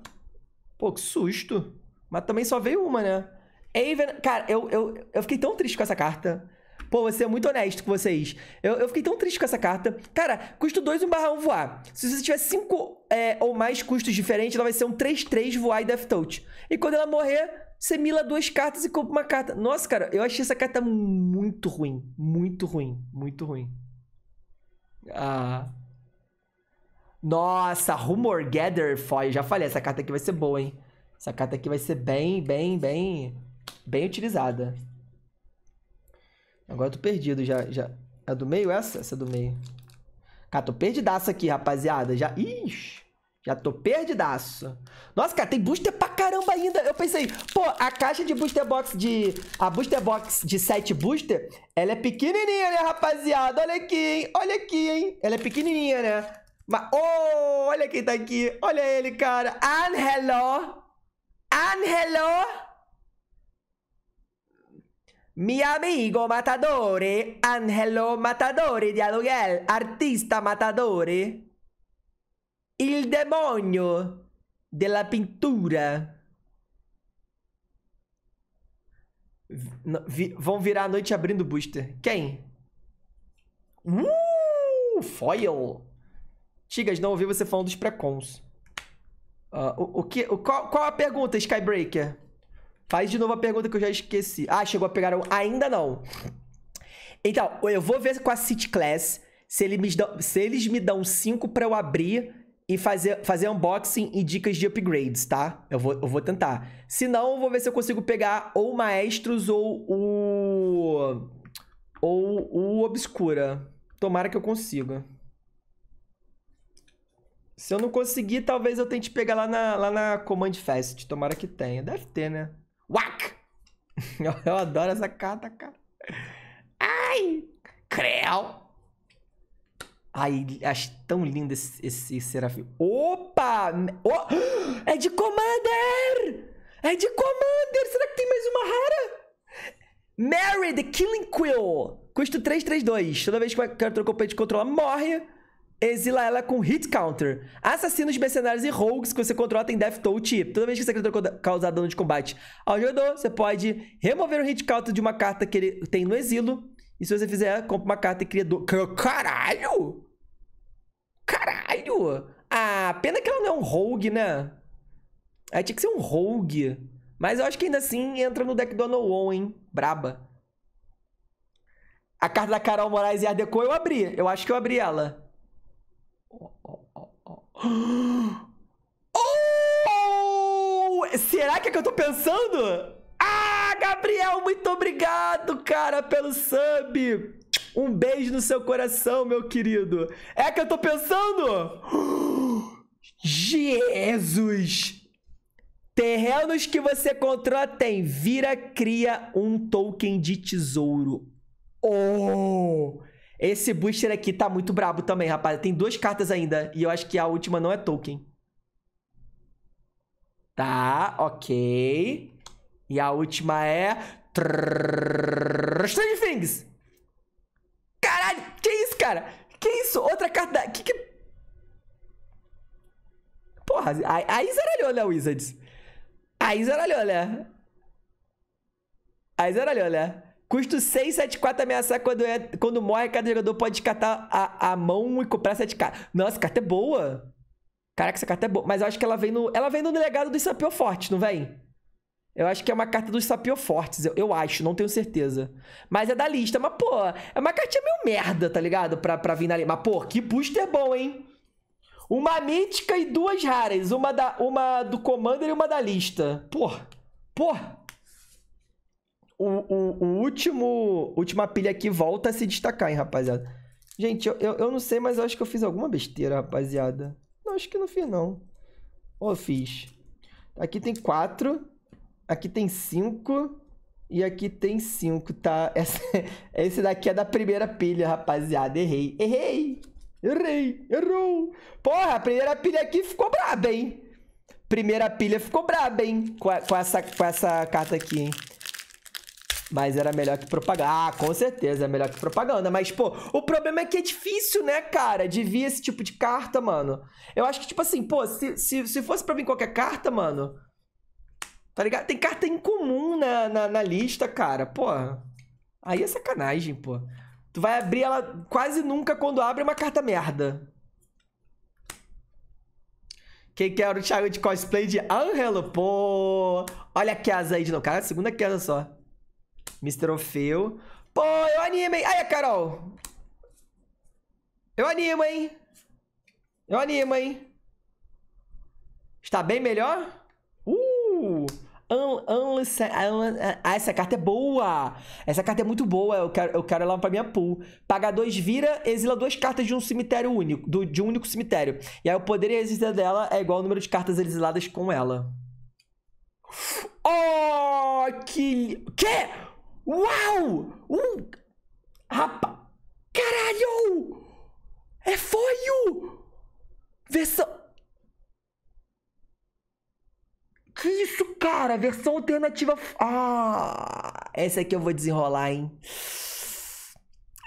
Pô, que susto. Mas também só veio uma, né? Aven... Cara, eu, eu, eu fiquei tão triste com essa carta. Pô, vou ser muito honesto com vocês. Eu, eu fiquei tão triste com essa carta. Cara, custo 2, 1 barra 1 voar. Se você tiver 5 é, ou mais custos diferentes, ela vai ser um 3-3 voar e Death Touch. E quando ela morrer, você mila duas cartas e compra uma carta. Nossa, cara, eu achei essa carta muito ruim. Muito ruim. Muito ruim. Ah. Nossa, Rumor Gather Foil. Já falei, essa carta aqui vai ser boa, hein? Essa carta aqui vai ser bem, bem, bem. Bem utilizada. Agora eu tô perdido já. já... É do meio essa? Essa é do meio. Cara, tô perdidaço aqui, rapaziada. Já. Ixi. Já tô perdidaço. Nossa, cara, tem booster pra caramba ainda. Eu pensei, pô, a caixa de booster box de... A booster box de 7 booster, ela é pequenininha, né, rapaziada? Olha aqui, hein? Olha aqui, hein? Ela é pequenininha, né? Mas, oh, olha quem tá aqui. Olha ele, cara. Angelo. Angelo. Mi amigo matadore. Angelo matadore de aluguel. Artista matadore. Il demônio della pintura. V vão virar a noite abrindo booster. Quem? Uh, foil. Tigas, não ouvi você falando dos pré Uh, ah, o, o, que, o, qual, qual a pergunta, Skybreaker? Faz de novo a pergunta que eu já esqueci. Ah, chegou a pegar um. Ainda não. Então, eu vou ver com a City Class se, me dão, se eles me dão cinco para eu abrir e fazer, fazer unboxing e dicas de upgrades, tá? Eu vou, eu vou tentar. Se não, vou ver se eu consigo pegar ou o Maestros ou o. Ou o Obscura. Tomara que eu consiga. Se eu não conseguir, talvez eu tente pegar lá na, lá na Command Fest. Tomara que tenha. Deve ter, né? Whack! Eu, eu adoro essa carta, cara. Ai! Creu! Ai, acho tão lindo esse, esse serafim. Opa! Oh! É de Commander! É de Commander! Será que tem mais uma rara? Mary, The Killing Quill. Custo 2. Toda vez que o character de controla morre, exila ela com hit counter. Assassinos, mercenários e rogues que você controla tem death toll tipo. Toda vez que essa criatura causar dano de combate ao jogador, você pode remover o hit counter de uma carta que ele tem no exílio. E se você fizer, compra uma carta e cria do... Caralho! Caralho! Ah, pena que ela não é um rogue, né? Aí tinha que ser um rogue. Mas eu acho que ainda assim entra no deck do Anowon, hein? Braba. A carta da Carol Moraes e Ardeco eu abri. Eu acho que eu abri ela. Oh, oh, oh, oh. Será que é que eu tô pensando? Ah, Gabriel, muito obrigado, cara, pelo sub. Um beijo no seu coração, meu querido. É que eu tô pensando? Jesus! Terrenos que você controla tem. Vira, cria um token de tesouro. Oh! Esse booster aqui tá muito brabo também, rapaz. Tem duas cartas ainda. E eu acho que a última não é token. Tá, ok. E a última é. strange Things! Caralho, que isso, cara? Que isso? Outra carta da. Que que. Porra, aí zaralhou, né, Wizards? Aí zaralhou, né? Aí zaralhou, né? Custo 6, 7, 4, ameaçar quando, é, quando morre, cada jogador pode descartar a, a mão e comprar 7 cartas. Nossa, carta é boa. Caraca, essa carta é boa. Mas eu acho que ela vem no. Ela vem no legado do Sampião Forte, não vem? Eu acho que é uma carta dos sapiofortes, eu, eu acho, não tenho certeza. Mas é da lista, mas pô, é uma cartinha meio merda, tá ligado? Pra, pra vir na lista. Mas pô, que booster bom, hein? Uma mítica e duas raras. Uma, da, uma do Commander e uma da lista. Pô, pô. O, o, o último, última pilha aqui volta a se destacar, hein, rapaziada. Gente, eu, eu, eu não sei, mas eu acho que eu fiz alguma besteira, rapaziada. Não, acho que não fiz, não. Ou oh, fiz. Aqui tem quatro. Aqui tem 5. E aqui tem 5, tá? Essa, esse daqui é da primeira pilha, rapaziada. Errei. Errei. Errei. Errou. Porra, a primeira pilha aqui ficou braba, hein? Primeira pilha ficou braba, hein? Com, a, com, essa, com essa carta aqui, hein? Mas era melhor que propaganda. Ah, com certeza, é melhor que propaganda. Mas, pô, o problema é que é difícil, né, cara? De vir esse tipo de carta, mano. Eu acho que, tipo assim, pô, se, se, se fosse pra vir qualquer carta, mano, Tá ligado? Tem carta incomum na, na, na lista, cara. Pô, aí é sacanagem, pô. Tu vai abrir ela quase nunca quando abre uma carta merda. Quem quer o Thiago de cosplay de Angelo? Pô! Olha a casa aí de novo. Cara, segunda casa só. Mr. Ofeu. Pô, eu animo, hein? Carol! Eu animo, hein? Eu animo, hein? Está bem melhor? Ah, essa carta é boa! Essa carta é muito boa, eu quero, eu quero ela pra minha pool. Pagar dois vira, exila duas cartas de um cemitério único, do, de um único cemitério. E aí o poder e a dela é igual ao número de cartas exiladas com ela. Oh, que... Que? Uau! Um... Rapaz! Caralho! É foio! Versão... Que isso, cara? Versão alternativa. Ah, essa aqui eu vou desenrolar, hein?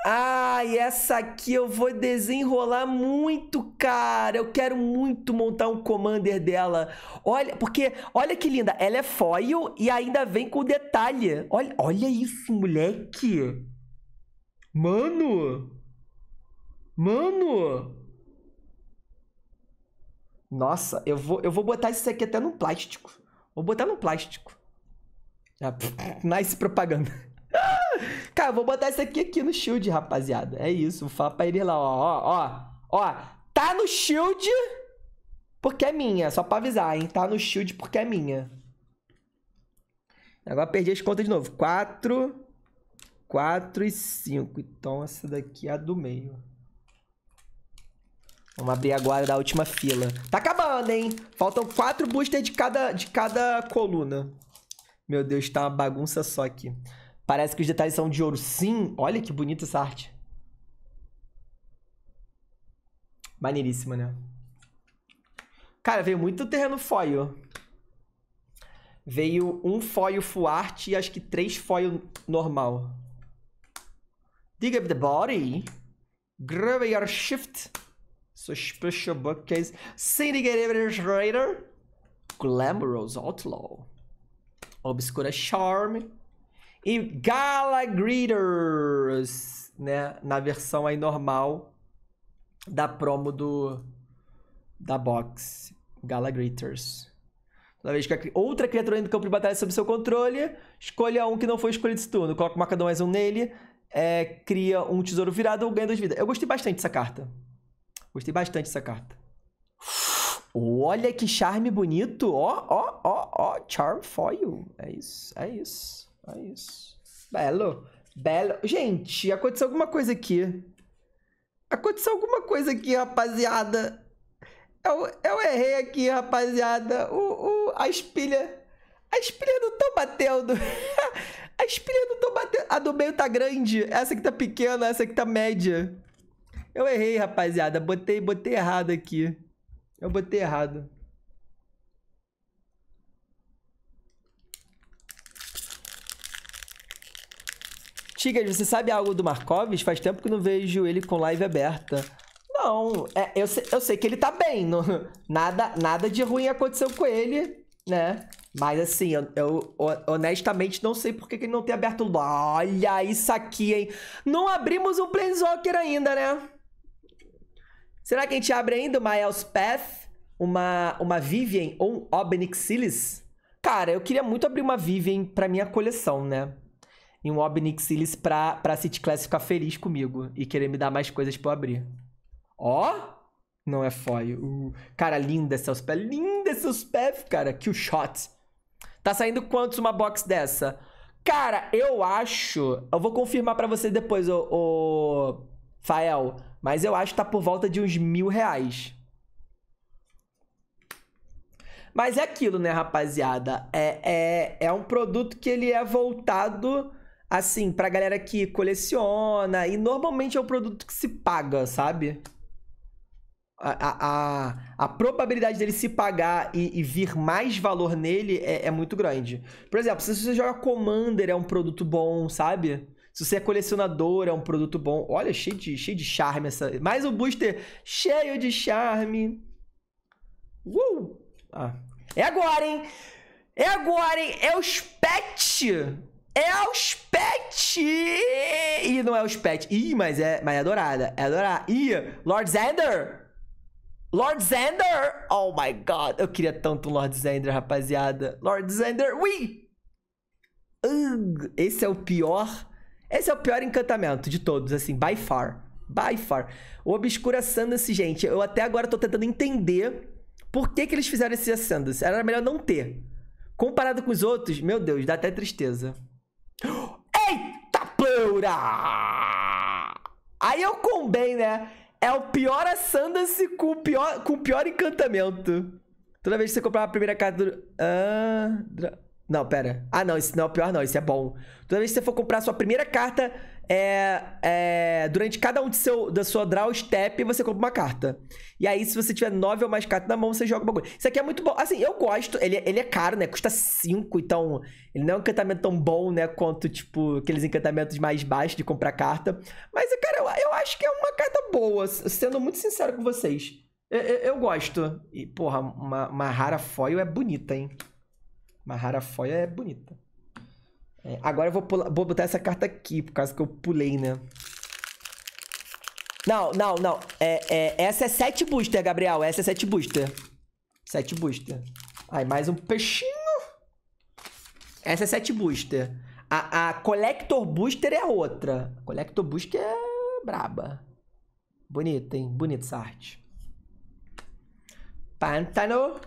Ah, e essa aqui eu vou desenrolar muito, cara. Eu quero muito montar um commander dela. Olha, porque olha que linda. Ela é foil e ainda vem com detalhe. Olha, olha isso, moleque. Mano. Mano. Nossa, eu vou, eu vou botar isso aqui até no plástico. Vou botar no plástico. Ah, nice propaganda. Cara, vou botar isso aqui aqui no shield, rapaziada. É isso, vou falar pra ele lá, ó, ó, ó, ó. Tá no shield porque é minha, só pra avisar, hein? Tá no shield porque é minha. Agora perdi as contas de novo. 4, 4 e 5. Então essa daqui é a do meio. Vamos abrir agora da última fila. Tá acabando, hein? Faltam quatro boosters de cada, de cada coluna. Meu Deus, tá uma bagunça só aqui. Parece que os detalhes são de ouro. Sim, olha que bonita essa arte. Maneiríssima, né? Cara, veio muito terreno foil. Veio um foil full art e acho que três foil normal. Dig up the body. Grave your shift. So special bookcase. Syndicate Administrator. Glamorous Outlaw. Obscura Charm. E Gala Greeters, né? Na versão aí normal da promo do da box. Gala Greeters. Toda vez que a, outra criatura do campo de batalha sob seu controle, escolha um que não foi escolhido esse turno. Coloca o marcador mais um nele, é, cria um tesouro virado ou ganha dois vidas. Eu gostei bastante dessa carta. Gostei bastante dessa carta. Olha que charme bonito. Ó, ó, ó, ó. Charm foil. É isso, é isso, é isso. Belo, belo. Gente, aconteceu alguma coisa aqui. Aconteceu alguma coisa aqui, rapaziada. Eu, eu errei aqui, rapaziada. O, o, a espilha... A espilha não tá batendo. a espilha não tá batendo. A do meio tá grande. Essa que tá pequena, essa que tá média. Eu errei, rapaziada. Botei, botei errado aqui. Eu botei errado. Tigas, você sabe algo do Markovs? Faz tempo que não vejo ele com live aberta. Não, é, eu, sei, eu sei que ele tá bem. Não, nada, nada de ruim aconteceu com ele, né? Mas assim, eu, eu honestamente não sei por que, ele não tem aberto. Olha isso aqui, hein? Não abrimos um Planeswalker ainda, né? Será que a gente abre ainda uma Elspeth, uma, uma Vivian ou um Obnixilis? Cara, eu queria muito abrir uma Vivian pra minha coleção, né? E um Obnixilis pra, pra City Class ficar feliz comigo e querer me dar mais coisas pra eu abrir. Ó! Não é foil. Uh. Cara, linda essa Elspeth. Linda essa Elspeth, cara. o shot. Tá saindo quantos uma box dessa? Cara, eu acho. Eu vou confirmar para você depois, o Fael. Mas eu acho que tá por volta de uns mil reais. Mas é aquilo, né, rapaziada? É, é, é um produto que ele é voltado, assim, pra galera que coleciona. E normalmente é um produto que se paga, sabe? A, a, a probabilidade dele se pagar e, e vir mais valor nele é, é muito grande. Por exemplo, se você joga Commander, é um produto bom, sabe? Se você é colecionador, é um produto bom. Olha, cheio de, cheio de charme essa. Mais um booster cheio de charme. Uh! Ah. É agora, hein? É agora, hein? É os pet! É os pet! Ih, não é os pet. Ih, mas é, mas é dourada. É dourada. Ih, Lord Zander Lord Zander Oh my god, eu queria tanto um Lord Zander rapaziada. Lord Zander ui esse é o pior esse é o pior encantamento de todos, assim, by far. By far. O Obscura é Ascendance, gente, eu até agora tô tentando entender por que, que eles fizeram esse Ascendance. Era melhor não ter. Comparado com os outros, meu Deus, dá até tristeza. Eita pleura! Aí eu combei, né? É o pior a com o pior, com o pior encantamento. Toda vez que você comprar a primeira carta do... Ah, não, pera. Ah, não, isso não é o pior, não. Isso é bom. Toda vez que você for comprar sua primeira carta, é, é, durante cada um de seu, da sua draw step, você compra uma carta. E aí, se você tiver nove ou mais cartas na mão, você joga o bagulho. Isso aqui é muito bom. Assim, eu gosto. Ele, é, ele é caro, né? Custa cinco, então... Ele não é um encantamento tão bom, né? Quanto, tipo, aqueles encantamentos mais baixos de comprar carta. Mas, cara, eu, eu acho que é uma carta boa. Sendo muito sincero com vocês. Eu, eu, eu gosto. E, porra, uma, uma rara foil é bonita, hein? Mas Rarafoia é bonita. É, agora eu vou, pular, vou botar essa carta aqui, por causa que eu pulei, né? Não, não, não. É, é, essa é 7 booster, Gabriel. Essa é 7 booster. 7 booster. Aí, mais um peixinho. Essa é 7 booster. A, a Collector Booster é outra. A Collector Booster é braba. Bonita, hein? Bonita essa arte. Pantano.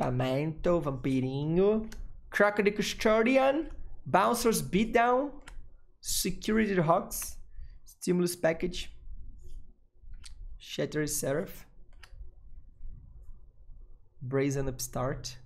Pamento, Vampirinho, Crocodile Custodian, Bouncers Beatdown, Security Rocks, Stimulus Package, Shattered Seraph, Brazen Upstart.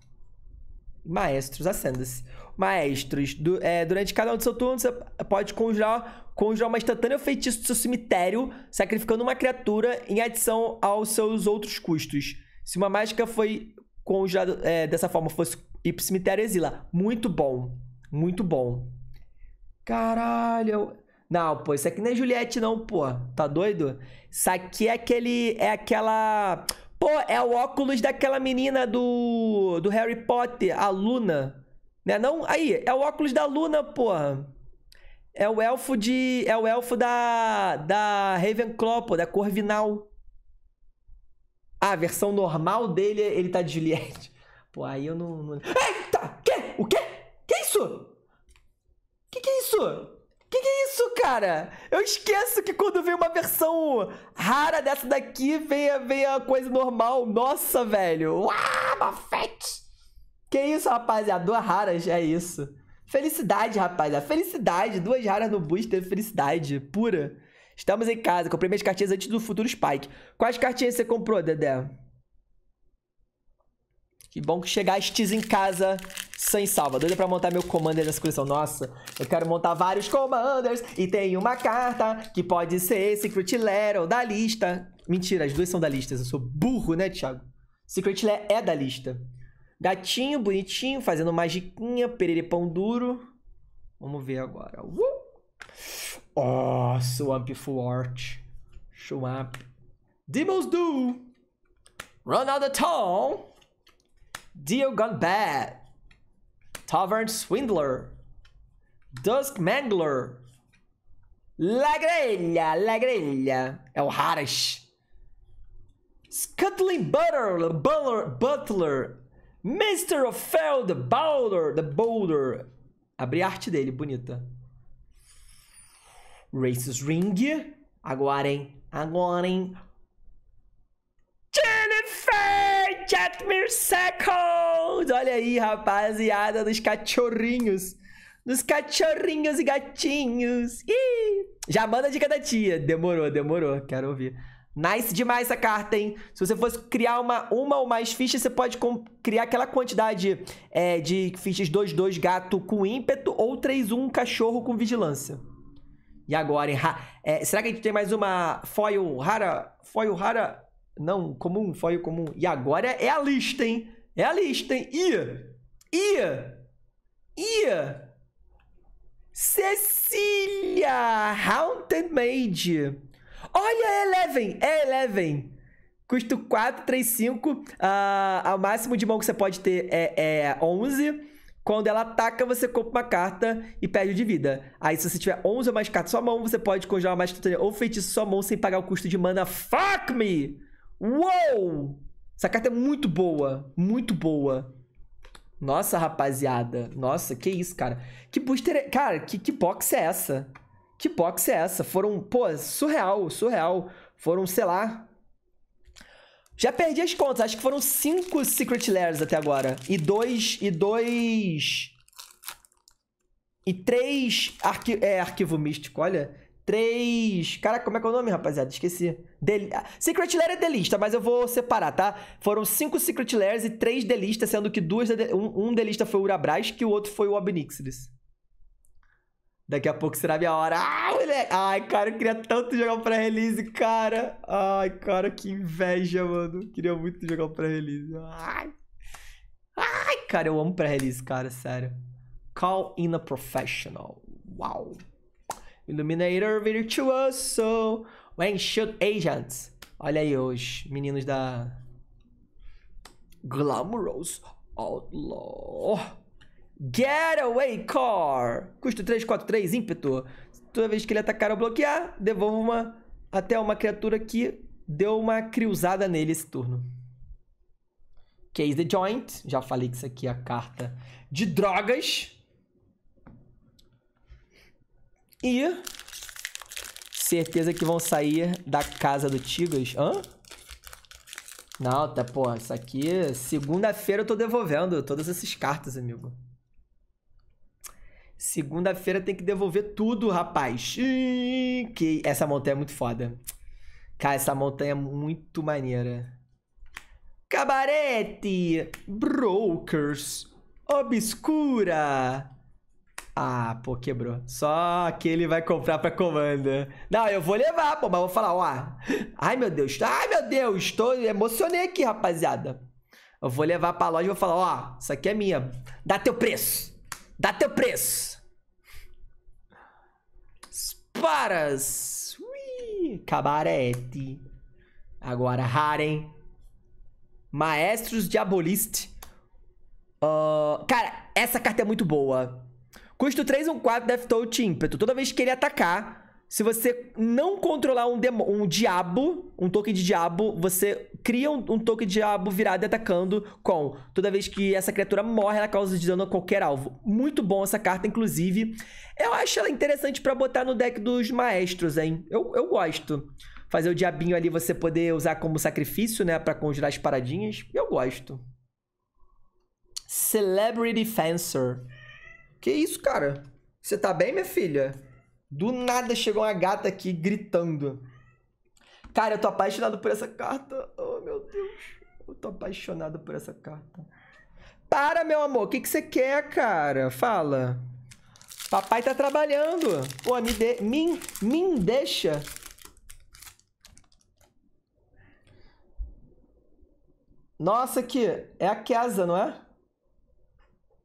Maestros, acenda-se. Maestros, du é, durante cada um dos seu turno, você pode conjurar, conjurar uma instantânea feitiço do seu cemitério, sacrificando uma criatura em adição aos seus outros custos. Se uma mágica foi conjugado é, dessa forma fosse ir pro cemitério e exila. Muito bom. Muito bom. Caralho. Não, pô, isso aqui não é Juliette, não, pô. Tá doido? Isso aqui é aquele. É aquela. Pô, é o óculos daquela menina do. Do Harry Potter, a Luna. Né não? Aí, é o óculos da Luna, pô É o elfo de. É o elfo da. Da Ravenclaw, pô, da Corvinal. Ah, a versão normal dele, ele tá de Juliette. Pô, aí eu não. não... Eita! Quê? O quê? Que isso? Que que é isso? Que que é isso, cara? Eu esqueço que quando vem uma versão rara dessa daqui, vem, a, vem a coisa normal. Nossa, velho! Uau, Mafete! Que isso, rapaziada? Duas raras, é isso. Felicidade, rapaziada. Felicidade. Duas raras no booster, felicidade pura. Estamos em casa. Comprei minhas cartinhas antes do futuro Spike. Quais cartinhas você comprou, Dedé? Que bom que chegastes em casa sem salva. Doida pra montar meu Commander nessa coleção. Nossa, eu quero montar vários Commanders. E tem uma carta que pode ser Secret Lair ou da lista. Mentira, as duas são da lista. Eu sou burro, né, Thiago? Secret Lair é da lista. Gatinho, bonitinho, fazendo magiquinha, pererepão duro. Vamos ver agora. Uh! Oh, Swampy Full Arch. Swamp. Demos do! Run out of town! Dio Gone Bad. Tavern Swindler. Dusk Mangler. La Grelha, La Grelha. É o Harish. Scuttling Butler, Butler, Butler. Mr. Ophel, the Boulder, the Boulder. Abri a arte dele, bonita. Races Ring. Agora, hein? Agora, hein? Jennifer Jetmir Seconds! Olha aí, rapaziada dos cachorrinhos. Dos cachorrinhos e gatinhos. Ih! Já manda a dica da tia. Demorou, demorou. Quero ouvir. Nice demais essa carta, hein? Se você fosse criar uma, uma ou mais fichas, você pode criar aquela quantidade é, de fichas 2-2 gato com ímpeto ou 3-1 cachorro com vigilância. E agora, em ra... é, será que a gente tem mais uma foil rara? Foil rara? Não, comum, foil comum. E agora é a lista, hein? É a lista, hein? Ia! Ia! Ia! Cecília! Haunted Maid! Olha, é Eleven! É Eleven! Custo 4, 3, 5. Uh, ao máximo de mão que você pode ter é, é 11. Quando ela ataca, você compra uma carta e perde de vida. Aí, se você tiver 11 ou mais cartas na sua mão, você pode conjurar mais tutania ou feitiço na sua mão sem pagar o custo de mana. Fuck me! Uou! Essa carta é muito boa. Muito boa. Nossa, rapaziada. Nossa, que isso, cara. Que booster... É... Cara, que, que box é essa? Que box é essa? Foram... Pô, surreal, surreal. Foram, sei lá... Já perdi as contas. Acho que foram cinco Secret Lairs até agora. E dois... E dois... E três... Arqui... É, arquivo místico, olha. Três... Caraca, como é que é o nome, rapaziada? Esqueci. Del... Secret Lair é delista, mas eu vou separar, tá? Foram cinco Secret Lairs e três delistas, sendo que duas... De... Um, um delista foi o Urabras, que o outro foi o Obnixilis. Daqui a pouco será minha hora. Ai, moleque! Ai, cara, eu queria tanto jogar pré-release, cara. Ai, cara, que inveja, mano. Queria muito jogar pré-release. Ai. Ai, cara, eu amo pré-release, cara, sério. Call in a professional. Uau. Illuminator virtuoso. When shoot agents? Olha aí os meninos da... Glamorous Outlaw. Getaway Car. Custo 3, 4, 3, ímpeto. Toda vez que ele atacar ou bloquear, Devolvo uma até uma criatura que deu uma cruzada nele esse turno. Case the Joint. Já falei que isso aqui é a carta de drogas. E certeza que vão sair da casa do Tigas. Hã? Não, tá, pô, isso aqui. Segunda-feira eu tô devolvendo todas essas cartas, amigo. Segunda-feira tem que devolver tudo, rapaz. Que essa montanha é muito foda. Cara, essa montanha é muito maneira. Cabarete, Brokers, Obscura. Ah, pô, quebrou. Só que ele vai comprar pra comanda. Não, eu vou levar, pô, mas vou falar, ó. Ai, meu Deus. Ai, meu Deus. Estou emocionei aqui, rapaziada. Eu vou levar pra loja e vou falar, ó, isso aqui é minha. Dá teu preço. Dá teu preço. Varas. Ui, cabarete. Agora, Haren. Maestros Diabolist. Uh, cara, essa carta é muito boa. Custo 3, 1, 4, Death Toll Timpeto. Toda vez que ele atacar, se você não controlar um, demo, um diabo, um token de diabo, você cria um, um token de diabo virado e atacando com. Toda vez que essa criatura morre, ela causa de dano a qualquer alvo. Muito bom essa carta, inclusive. Eu acho ela interessante para botar no deck dos maestros, hein? Eu, eu gosto. Fazer o diabinho ali, você poder usar como sacrifício, né? para conjurar as paradinhas. Eu gosto. Celebrity Fencer. Que isso, cara? Você tá bem, minha filha? Do nada chegou uma gata aqui gritando. Cara, eu tô apaixonado por essa carta. Oh, meu Deus. Eu tô apaixonado por essa carta. Para, meu amor. O que, que você quer, cara? Fala. Papai tá trabalhando. Pô, me, de... me... me deixa. Nossa, aqui. É a Kesa, não é?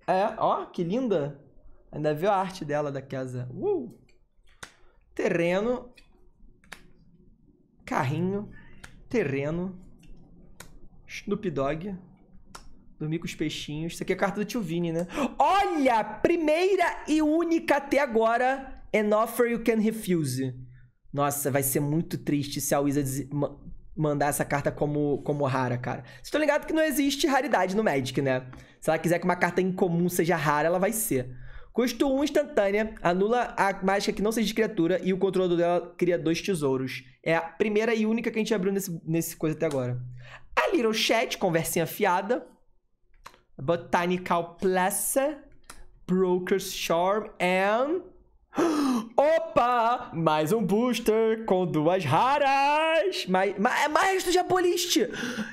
É, ó, que linda. Ainda viu a arte dela da Kesa. Uh! terreno, carrinho, terreno, Snoop Dogg, dormir com os peixinhos. Isso aqui é a carta do tio Vini, né? Olha! Primeira e única até agora, An Offer You Can Refuse. Nossa, vai ser muito triste se a Wizards mandar essa carta como, como rara, cara. Vocês estão ligados que não existe raridade no Magic, né? Se ela quiser que uma carta incomum seja rara, ela vai ser. Custo 1 instantânea, anula a mágica que não seja de criatura e o controlador dela cria dois tesouros. É a primeira e única que a gente abriu nesse, nesse coisa até agora. A Little Chat, conversinha fiada. Botanical Plaza. Broker's Charm and... Opa! Mais um booster com duas raras! Mais, mais, é maestro Diaboliste!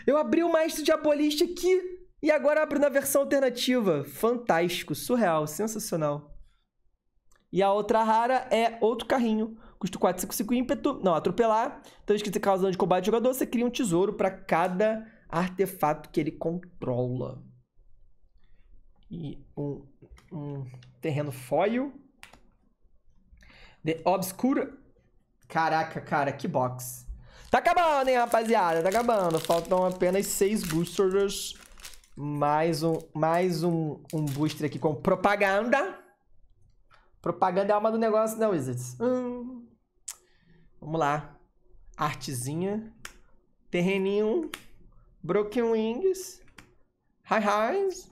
Eu abri o Maestro Diaboliste aqui! E agora abre na versão alternativa. Fantástico, surreal, sensacional. E a outra rara é outro carrinho. Custo 4, 5, 5 ímpeto. Não, atropelar. Então, que você causa de combate de jogador, você cria um tesouro para cada artefato que ele controla. E um, um terreno foil. The Obscura. Caraca, cara, que box. Tá acabando, hein, rapaziada? Tá acabando. Faltam apenas seis boosters mais um, mais um, um booster aqui com propaganda. Propaganda é a alma do negócio, não, né, Wizards. Hum. Vamos lá. Artezinha. Terreninho. Broken Wings. High Highs.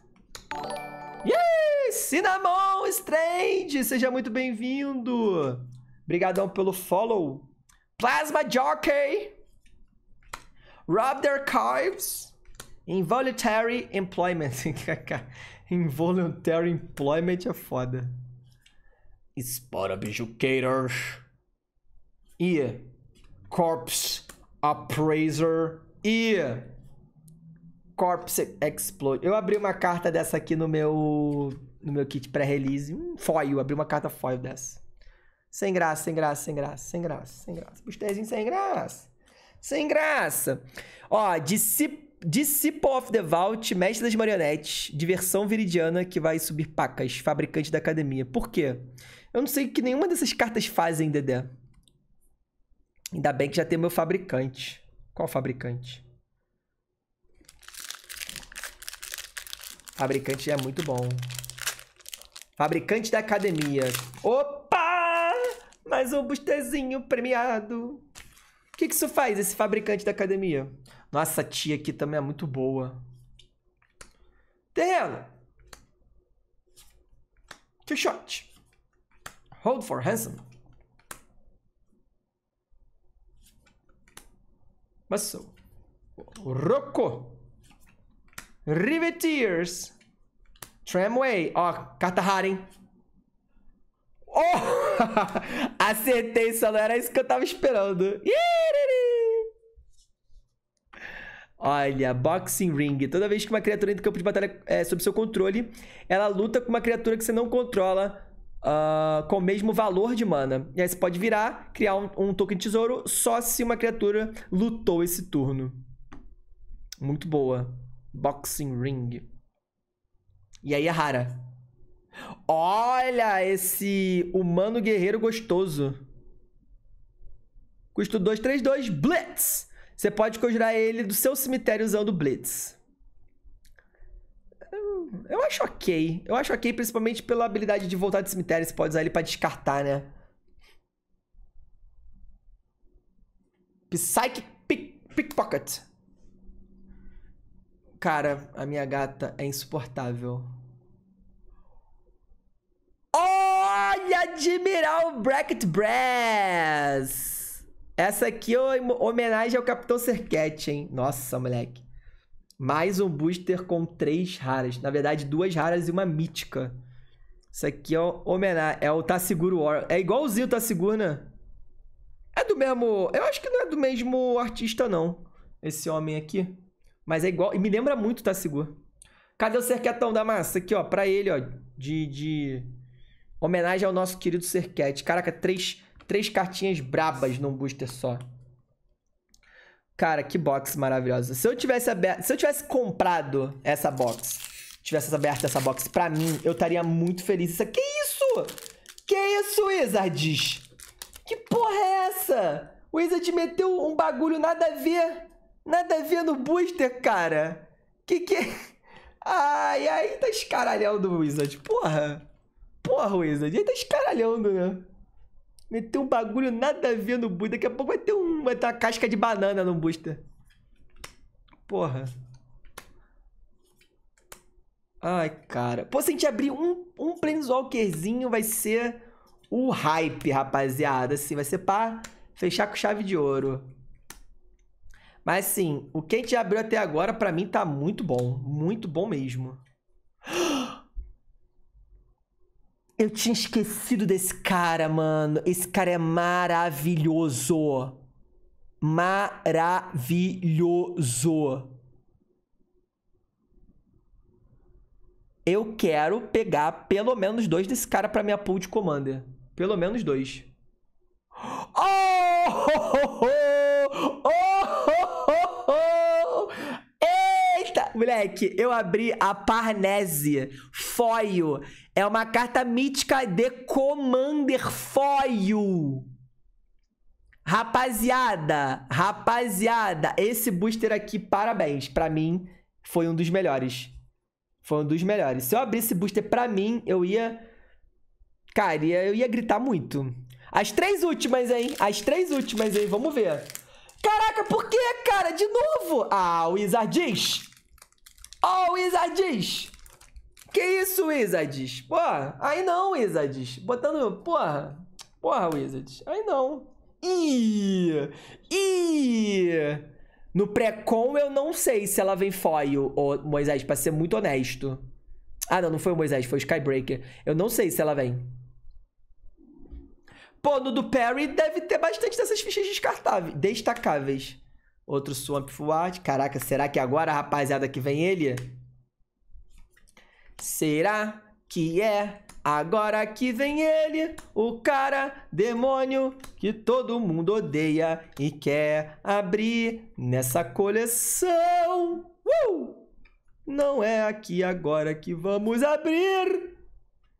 Yay! Cinnamon Strange! Seja muito bem-vindo! Obrigadão pelo follow. Plasma Jockey. Rob the Archives. Involuntary employment. Involuntary employment é foda. Spot Objecators. E Corpse Appraiser. E Corpse Explode. Eu abri uma carta dessa aqui no meu no meu kit pré-release. Um foil, abri uma carta foil dessa. Sem graça, sem graça, sem graça, sem graça, sem graça. Boosterzinho sem graça. Sem graça. Ó, discípulo Disciple of the Vault, mestre das marionetes, diversão viridiana que vai subir pacas, fabricante da academia. Por quê? Eu não sei o que nenhuma dessas cartas fazem, Dedé. Ainda bem que já tem meu fabricante. Qual fabricante? Fabricante é muito bom. Fabricante da academia. Opa! Mais um boosterzinho premiado. O que, que isso faz, esse fabricante da academia? Nossa, a tia aqui também é muito boa. Terreno. Two shot. Hold for handsome. Muscle. Rocco. Riveteers. Tramway. Ó, carta rara, hein? Oh! Acertei, só não era isso que eu tava esperando. Olha, Boxing Ring. Toda vez que uma criatura entra no campo de batalha é, sob seu controle, ela luta com uma criatura que você não controla uh, com o mesmo valor de mana. E aí você pode virar, criar um, um token de tesouro só se uma criatura lutou esse turno. Muito boa. Boxing Ring. E aí é rara. Olha esse humano guerreiro gostoso. Custo 2, 3, 2, Blitz! Você pode conjurar ele do seu cemitério usando Blitz. Eu acho ok. Eu acho ok, principalmente pela habilidade de voltar do cemitério. Você pode usar ele pra descartar, né? Psychic pick, Pickpocket. Cara, a minha gata é insuportável. Olha, admirar o Bracket Brass! Essa aqui é homenagem ao Capitão Serquete, hein? Nossa, moleque. Mais um booster com três raras. Na verdade, duas raras e uma mítica. Isso aqui é o homenagem. É o Tá Seguro War. É igualzinho o Tá Seguro, né? É do mesmo. Eu acho que não é do mesmo artista, não. Esse homem aqui. Mas é igual. E me lembra muito o Tá Seguro. Cadê o Serquetão da Massa? Aqui, ó. Pra ele, ó. De. de... Homenagem ao nosso querido Serquete. Caraca, três, três cartinhas brabas num booster só. Cara, que box maravilhosa. Se eu tivesse aberto, se eu tivesse comprado essa box, tivesse aberto essa box pra mim, eu estaria muito feliz. Isso, é, que isso? Que isso, Wizards? Que porra é essa? O Wizard meteu um bagulho nada a ver. Nada a ver no booster, cara. Que que... É? Ai, ai, tá escaralhão do Wizard, porra. Porra, Wizard, ele tá escaralhando, né? Meteu um bagulho nada a ver no booster. Daqui a pouco vai ter, um, vai ter uma casca de banana no booster. Porra. Ai, cara. Pô, se a gente abrir um, um Planeswalkerzinho, vai ser o hype, rapaziada. Assim, vai ser pra fechar com chave de ouro. Mas, assim, o que a gente abriu até agora, pra mim, tá muito bom. Muito bom mesmo. Eu tinha esquecido desse cara, mano. Esse cara é maravilhoso. Maravilhoso. Eu quero pegar pelo menos dois desse cara pra minha pool de commander. Pelo menos dois. Oh! Oh! oh! Eita! Moleque, eu abri a Parnésia. Foio. É uma carta mítica de Commander Foil. Rapaziada, rapaziada, esse booster aqui, parabéns. Pra mim, foi um dos melhores. Foi um dos melhores. Se eu abrir esse booster pra mim, eu ia... Cara, eu ia gritar muito. As três últimas, hein? As três últimas, hein? Vamos ver. Caraca, por que, cara? De novo? Ah, o Wizard Ó, oh, o que isso, Wizards? Pô, aí não, Wizards. Botando. Porra, porra, Wizards. Aí não. Ih! Ih! No pré-com eu não sei se ela vem foil, ou Moisés, pra ser muito honesto. Ah, não, não foi o Moisés, foi o Skybreaker. Eu não sei se ela vem. Pô, no do Perry deve ter bastante dessas fichas descartáveis, destacáveis. Outro Swamp Fuad. Caraca, será que agora, rapaziada, que vem ele? Será que é agora que vem ele, o cara demônio que todo mundo odeia e quer abrir nessa coleção? Uh! Não é aqui agora que vamos abrir!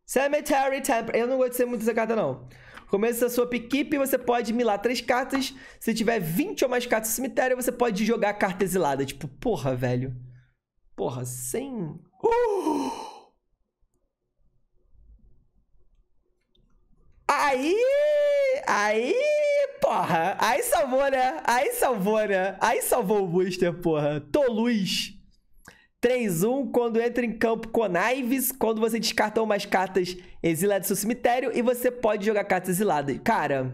Cemetery Temple. Eu não gosto de ser muito dessa carta, não. Começa a sua equipe, você pode milar três cartas. Se tiver 20 ou mais cartas no cemitério, você pode jogar a carta exilada. Tipo, porra, velho. Porra, sem. Uh! Aí. Aí. Porra. Aí salvou, né? Aí salvou, né? Aí salvou o booster, porra. Toluz. 3-1, quando entra em campo com Naives, quando você descarta umas cartas exiladas do seu cemitério e você pode jogar cartas exiladas. Cara.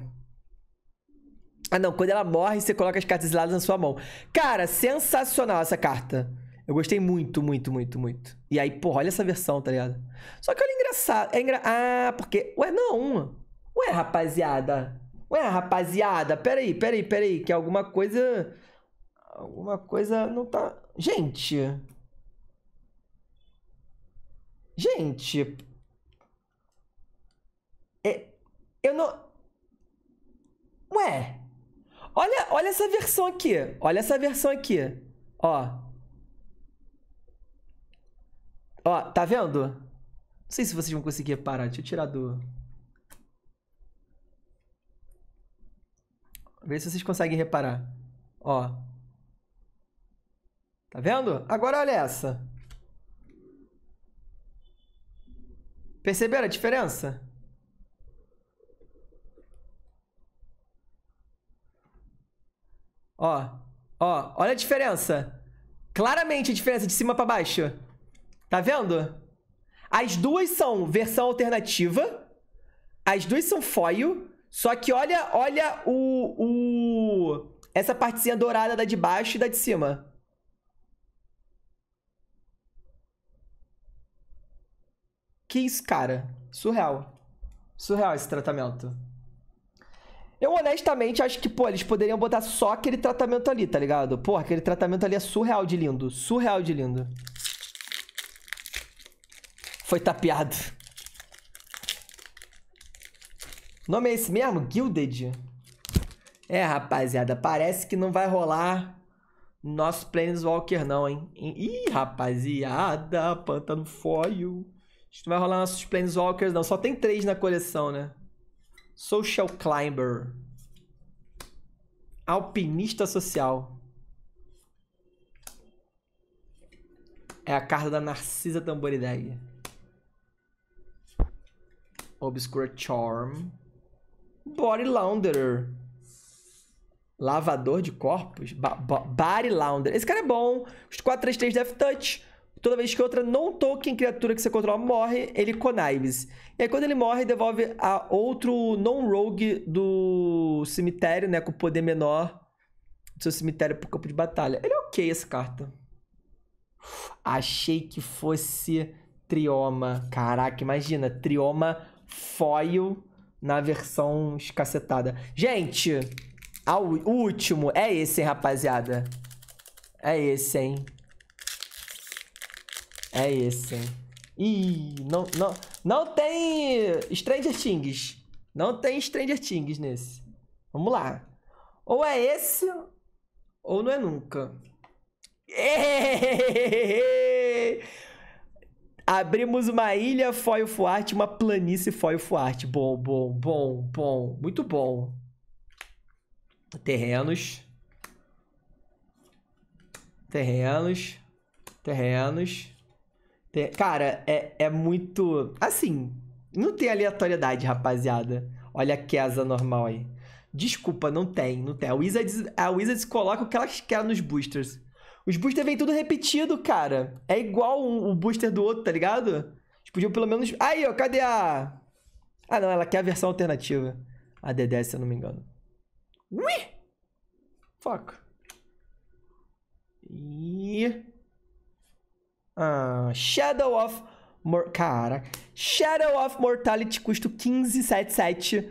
Ah, não. Quando ela morre, você coloca as cartas exiladas na sua mão. Cara, sensacional essa carta. Eu gostei muito, muito, muito, muito. E aí, porra, olha essa versão, tá ligado? Só que olha engraçado. É engra... Ah, porque. Ué, não. Ué, rapaziada. Ué, rapaziada, peraí, peraí, peraí, que alguma coisa. Alguma coisa não tá. Gente. Gente. É... eu não. Ué. Olha, olha essa versão aqui. Olha essa versão aqui. Ó. Ó, tá vendo? Não sei se vocês vão conseguir parar. Deixa eu tirar do. Vê se vocês conseguem reparar. Ó. Tá vendo? Agora olha essa. Perceberam a diferença? Ó, ó, olha a diferença. Claramente a diferença de cima para baixo. Tá vendo? As duas são versão alternativa. As duas são foil. Só que olha, olha o, o... Essa partezinha dourada da de baixo e da de cima. Que isso, cara? Surreal. Surreal esse tratamento. Eu honestamente acho que, pô, eles poderiam botar só aquele tratamento ali, tá ligado? Pô, aquele tratamento ali é surreal de lindo. Surreal de lindo. Foi tapeado. nome é esse mesmo? Gilded? É, rapaziada, parece que não vai rolar nosso Planeswalker não, hein? Ih, rapaziada, pantano foil. Acho que não vai rolar nossos Planeswalkers não. Só tem três na coleção, né? Social Climber. Alpinista Social. É a carta da Narcisa Tamborideg. Obscure Charm. Body Launderer. Lavador de corpos? Ba ba body Launderer. Esse cara é bom. Os 433 Death Touch. Toda vez que outra não token criatura que você controla morre, ele conives. E aí quando ele morre, devolve a outro non-rogue do cemitério, né? Com poder menor do seu cemitério pro campo de batalha. Ele é ok essa carta. Achei que fosse trioma. Caraca, imagina. Trioma foil na versão escacetada. Gente, ao, o último é esse, hein, rapaziada? É esse, hein? É esse, hein? Ih, não, não, não tem Stranger Things. Não tem Stranger Things nesse. Vamos lá. Ou é esse, ou não é nunca. Ehehehe. Abrimos uma ilha, foil fuarte, uma planície foil fuarte. Bom, bom, bom, bom. Muito bom. Terrenos. Terrenos. Terrenos. Ter... Cara, é, é muito. Assim, não tem aleatoriedade, rapaziada. Olha a Kesa normal aí. Desculpa, não tem, não tem. A Wizards, a Wizards coloca o que ela quer nos boosters. Os boosters vêm tudo repetido, cara. É igual um, booster do outro, tá ligado? Eles pelo menos. Aí, ó, cadê a. Ah, não, ela quer a versão alternativa. A D10, se eu não me engano. Ui! Fuck. E. Ah, Shadow of. Mor... Cara. Shadow of Mortality custa 1577.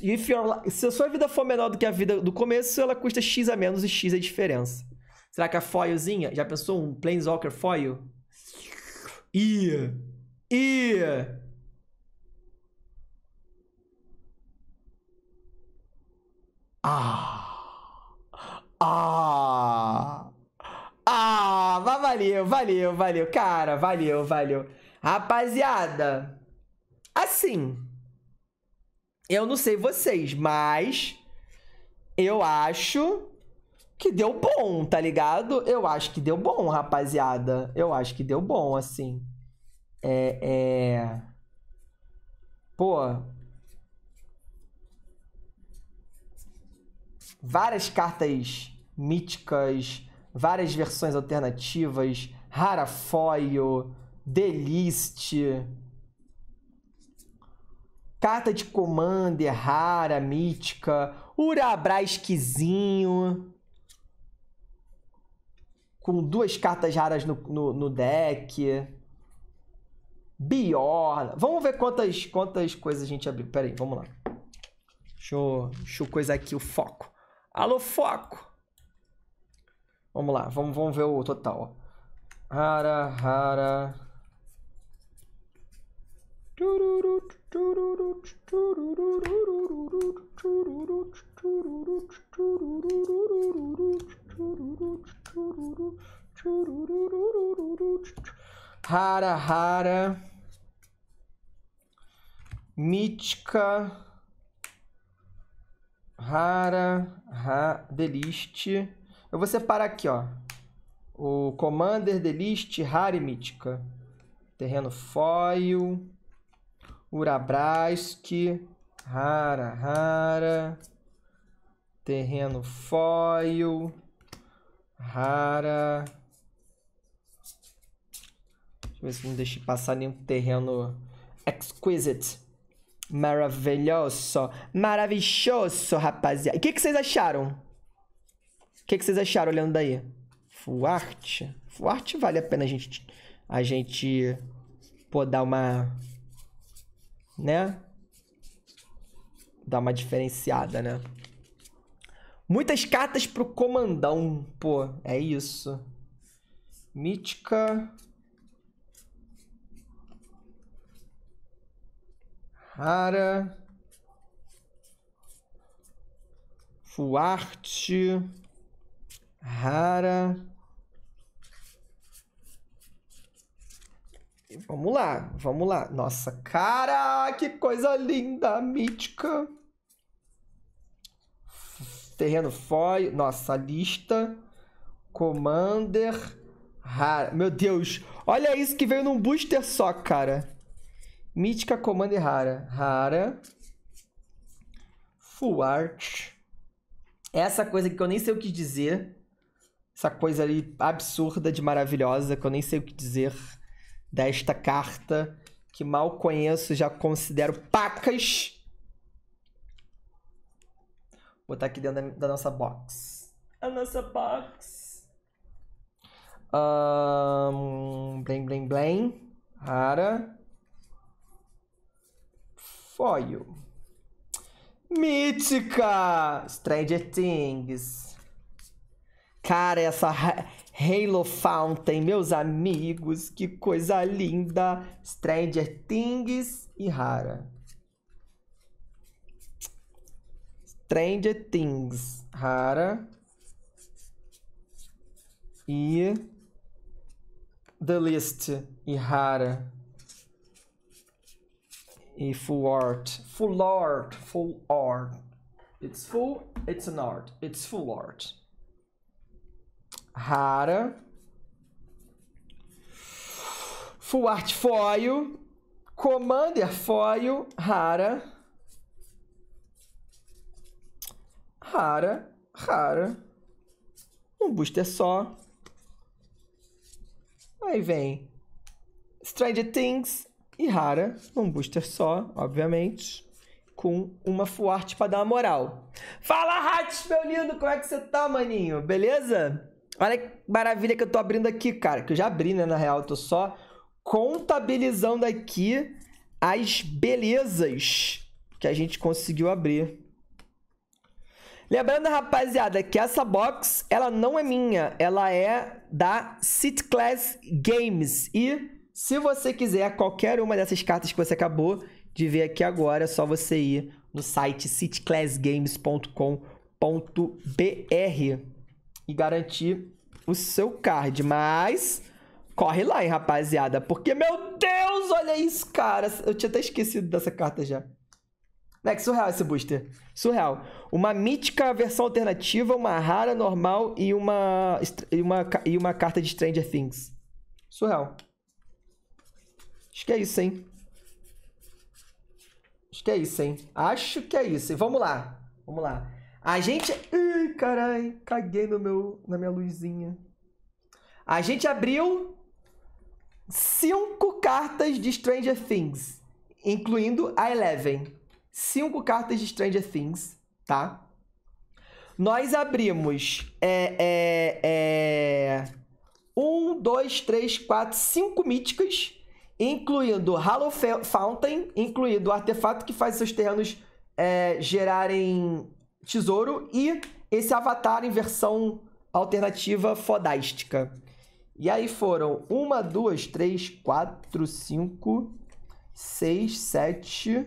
If Se a sua vida for menor do que a vida do começo, ela custa X a menos e X é a diferença. Será que a foilzinha? Já pensou um Planeswalker foil? Ia! Ia! Ah! Ah! Ah! Mas valeu, valeu, valeu. Cara, valeu, valeu. Rapaziada, assim, eu não sei vocês, mas eu acho que deu bom, tá ligado? Eu acho que deu bom, rapaziada. Eu acho que deu bom, assim. É. é... Pô. Várias cartas míticas, várias versões alternativas, rara foil, Deliste. Carta de Commander rara, mítica, Urabra esquisinho com duas cartas raras no, no, no deck. Bior. Vamos ver quantas, quantas coisas a gente abriu. Pera aí, vamos lá. Deixa eu, deixa eu coisa aqui, o foco. Alô, foco! Vamos lá, vamos, vamos ver o total. Ó. Rara, rara. Rara, rara. Mítica. Rara, ra, deliste. Eu vou separar aqui, ó. O Commander, deliste, rara e mítica. Terreno foil. Urabrask. Rara, rara. Terreno foil rara. Deixa eu ver se não deixe passar nenhum terreno. Exquisite. Maravilhoso. Maravilhoso, rapaziada. O que, que vocês acharam? O que, que vocês acharam olhando daí? Fuarte. Fuarte vale a pena a gente... A gente... Pô, dar uma... Né? Dar uma diferenciada, né? Muitas cartas pro comandão. Pô, é isso. Mítica. Rara. Fuarte. Rara. Vamos lá, vamos lá. Nossa, cara, que coisa linda, mítica terreno foi nossa lista Commander rara. Meu Deus, olha isso que veio num booster só, cara. Mítica Commander rara, rara. Full art. Essa coisa que eu nem sei o que dizer. Essa coisa ali absurda de maravilhosa que eu nem sei o que dizer desta carta que mal conheço, já considero pacas botar aqui dentro da, nossa box. A nossa box. Um, blém, blém, blém. Rara. Foil. Mítica! Stranger Things. Cara, essa Halo Fountain, meus amigos, que coisa linda! Stranger Things e Rara. Trend Things, Rara e The List e Rara e Full Art, Full Art, Full Art. It's full, it's an art, it's full art. Rara. Full Art Foil, Commander Foil, Rara. rara, rara. Um booster só. Aí vem Stranger Things e rara, um booster só, obviamente, com uma fuerte pra para dar uma moral. Fala, Ratos, meu lindo, como é que você tá, maninho? Beleza? Olha que maravilha que eu tô abrindo aqui, cara, que eu já abri, né, na real, eu tô só contabilizando aqui as belezas que a gente conseguiu abrir. Lembrando, rapaziada, que essa box, ela não é minha, ela é da City Class Games. E se você quiser qualquer uma dessas cartas que você acabou de ver aqui agora, é só você ir no site cityclassgames.com.br e garantir o seu card, mas corre lá, hein, rapaziada, porque meu Deus, olha isso, cara, eu tinha até esquecido dessa carta já. É que surreal esse booster. Surreal. Uma mítica versão alternativa, uma rara normal e uma, e uma, e uma carta de Stranger Things. Surreal. Acho que é isso, hein? Acho que é isso, hein? Acho que é isso. E vamos lá. Vamos lá. A gente. Ih, carai, caguei no meu, na minha luzinha. A gente abriu cinco cartas de Stranger Things, incluindo a Eleven cinco cartas de Stranger Things, tá? Nós abrimos. É, é, é, um, dois, três, quatro, cinco míticas, incluindo Hollow Fountain, incluindo o artefato que faz seus terrenos é, gerarem tesouro, e esse avatar em versão alternativa fodástica. E aí foram uma, duas, três, quatro, cinco, seis, sete.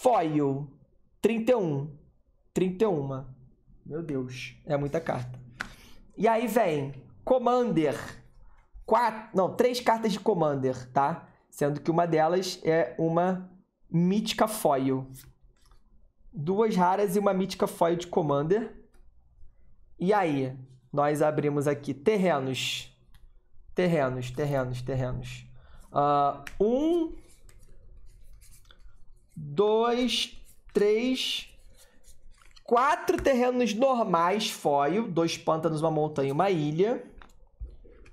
foil 31. 31. Meu Deus, é muita carta. E aí vem Commander. Quatro, não, três cartas de Commander, tá? Sendo que uma delas é uma mítica foil. Duas raras e uma mítica foil de Commander. E aí, nós abrimos aqui terrenos. Terrenos, terrenos, terrenos. Uh, um, dois, três, quatro terrenos normais foil, dois pântanos, uma montanha e uma ilha.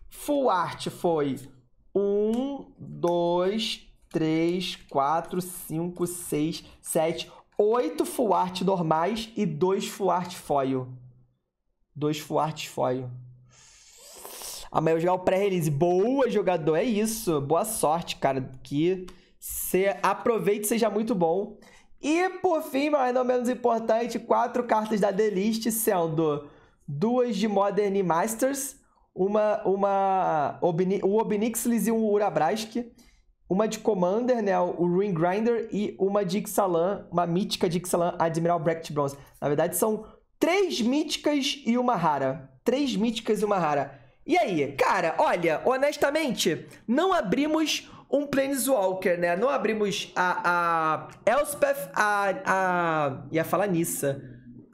Full art foi um, dois, três, quatro, cinco, seis, sete, oito full art normais e dois full art foil. Dois full art foil. Amanhã eu jogar o pré-release. Boa, jogador. É isso. Boa sorte, cara. Que se aproveite, seja muito bom. E por fim, mas não menos importante, quatro cartas da The List, sendo duas de Modern Masters, uma, uma o Obnixilus e um Urabrask, uma de Commander, né, o Ruin Grinder, e uma de Ixalan, uma mítica de Ixalan, Admiral Brecht Bronze. Na verdade, são três míticas e uma rara. Três míticas e uma rara. E aí, cara, olha, honestamente, não abrimos um Planeswalker, né? Não abrimos a, a Elspeth, a, a... ia falar Nissa.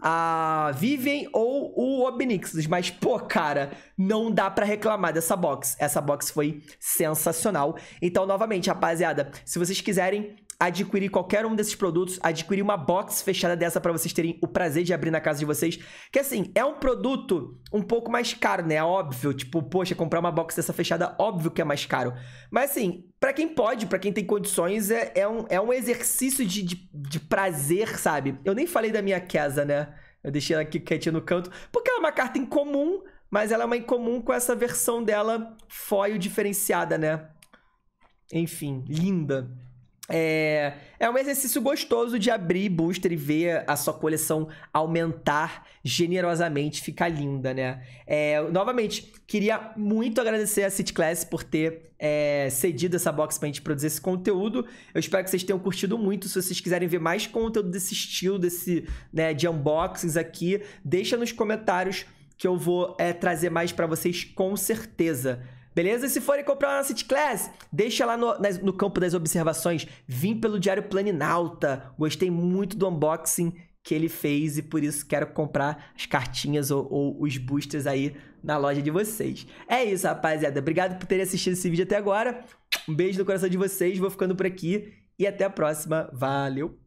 A Vivian ou o Obnixus. Mas, pô, cara, não dá para reclamar dessa box. Essa box foi sensacional. Então, novamente, rapaziada, se vocês quiserem adquirir qualquer um desses produtos, adquirir uma box fechada dessa para vocês terem o prazer de abrir na casa de vocês. Que assim, é um produto um pouco mais caro, né? É óbvio, tipo, poxa, comprar uma box dessa fechada, óbvio que é mais caro. Mas assim, para quem pode, para quem tem condições, é, é, um, é um exercício de, de, de prazer, sabe? Eu nem falei da minha casa, né? Eu deixei ela aqui quietinha no canto, porque ela é uma carta incomum, mas ela é uma incomum com essa versão dela foil diferenciada, né? Enfim, linda. É, é um exercício gostoso de abrir booster e ver a sua coleção aumentar generosamente, fica linda, né? É, novamente, queria muito agradecer a City Class por ter é, cedido essa box pra gente produzir esse conteúdo. Eu espero que vocês tenham curtido muito. Se vocês quiserem ver mais conteúdo desse estilo, desse, né, de unboxings aqui, deixa nos comentários que eu vou é, trazer mais para vocês com certeza. Beleza? se forem comprar na City Class, deixa lá no, nas, no campo das observações. Vim pelo Diário Planinalta. Gostei muito do unboxing que ele fez e por isso quero comprar as cartinhas ou, ou, os boosters aí na loja de vocês. É isso, rapaziada. Obrigado por terem assistido esse vídeo até agora. Um beijo no coração de vocês. Vou ficando por aqui e até a próxima. Valeu!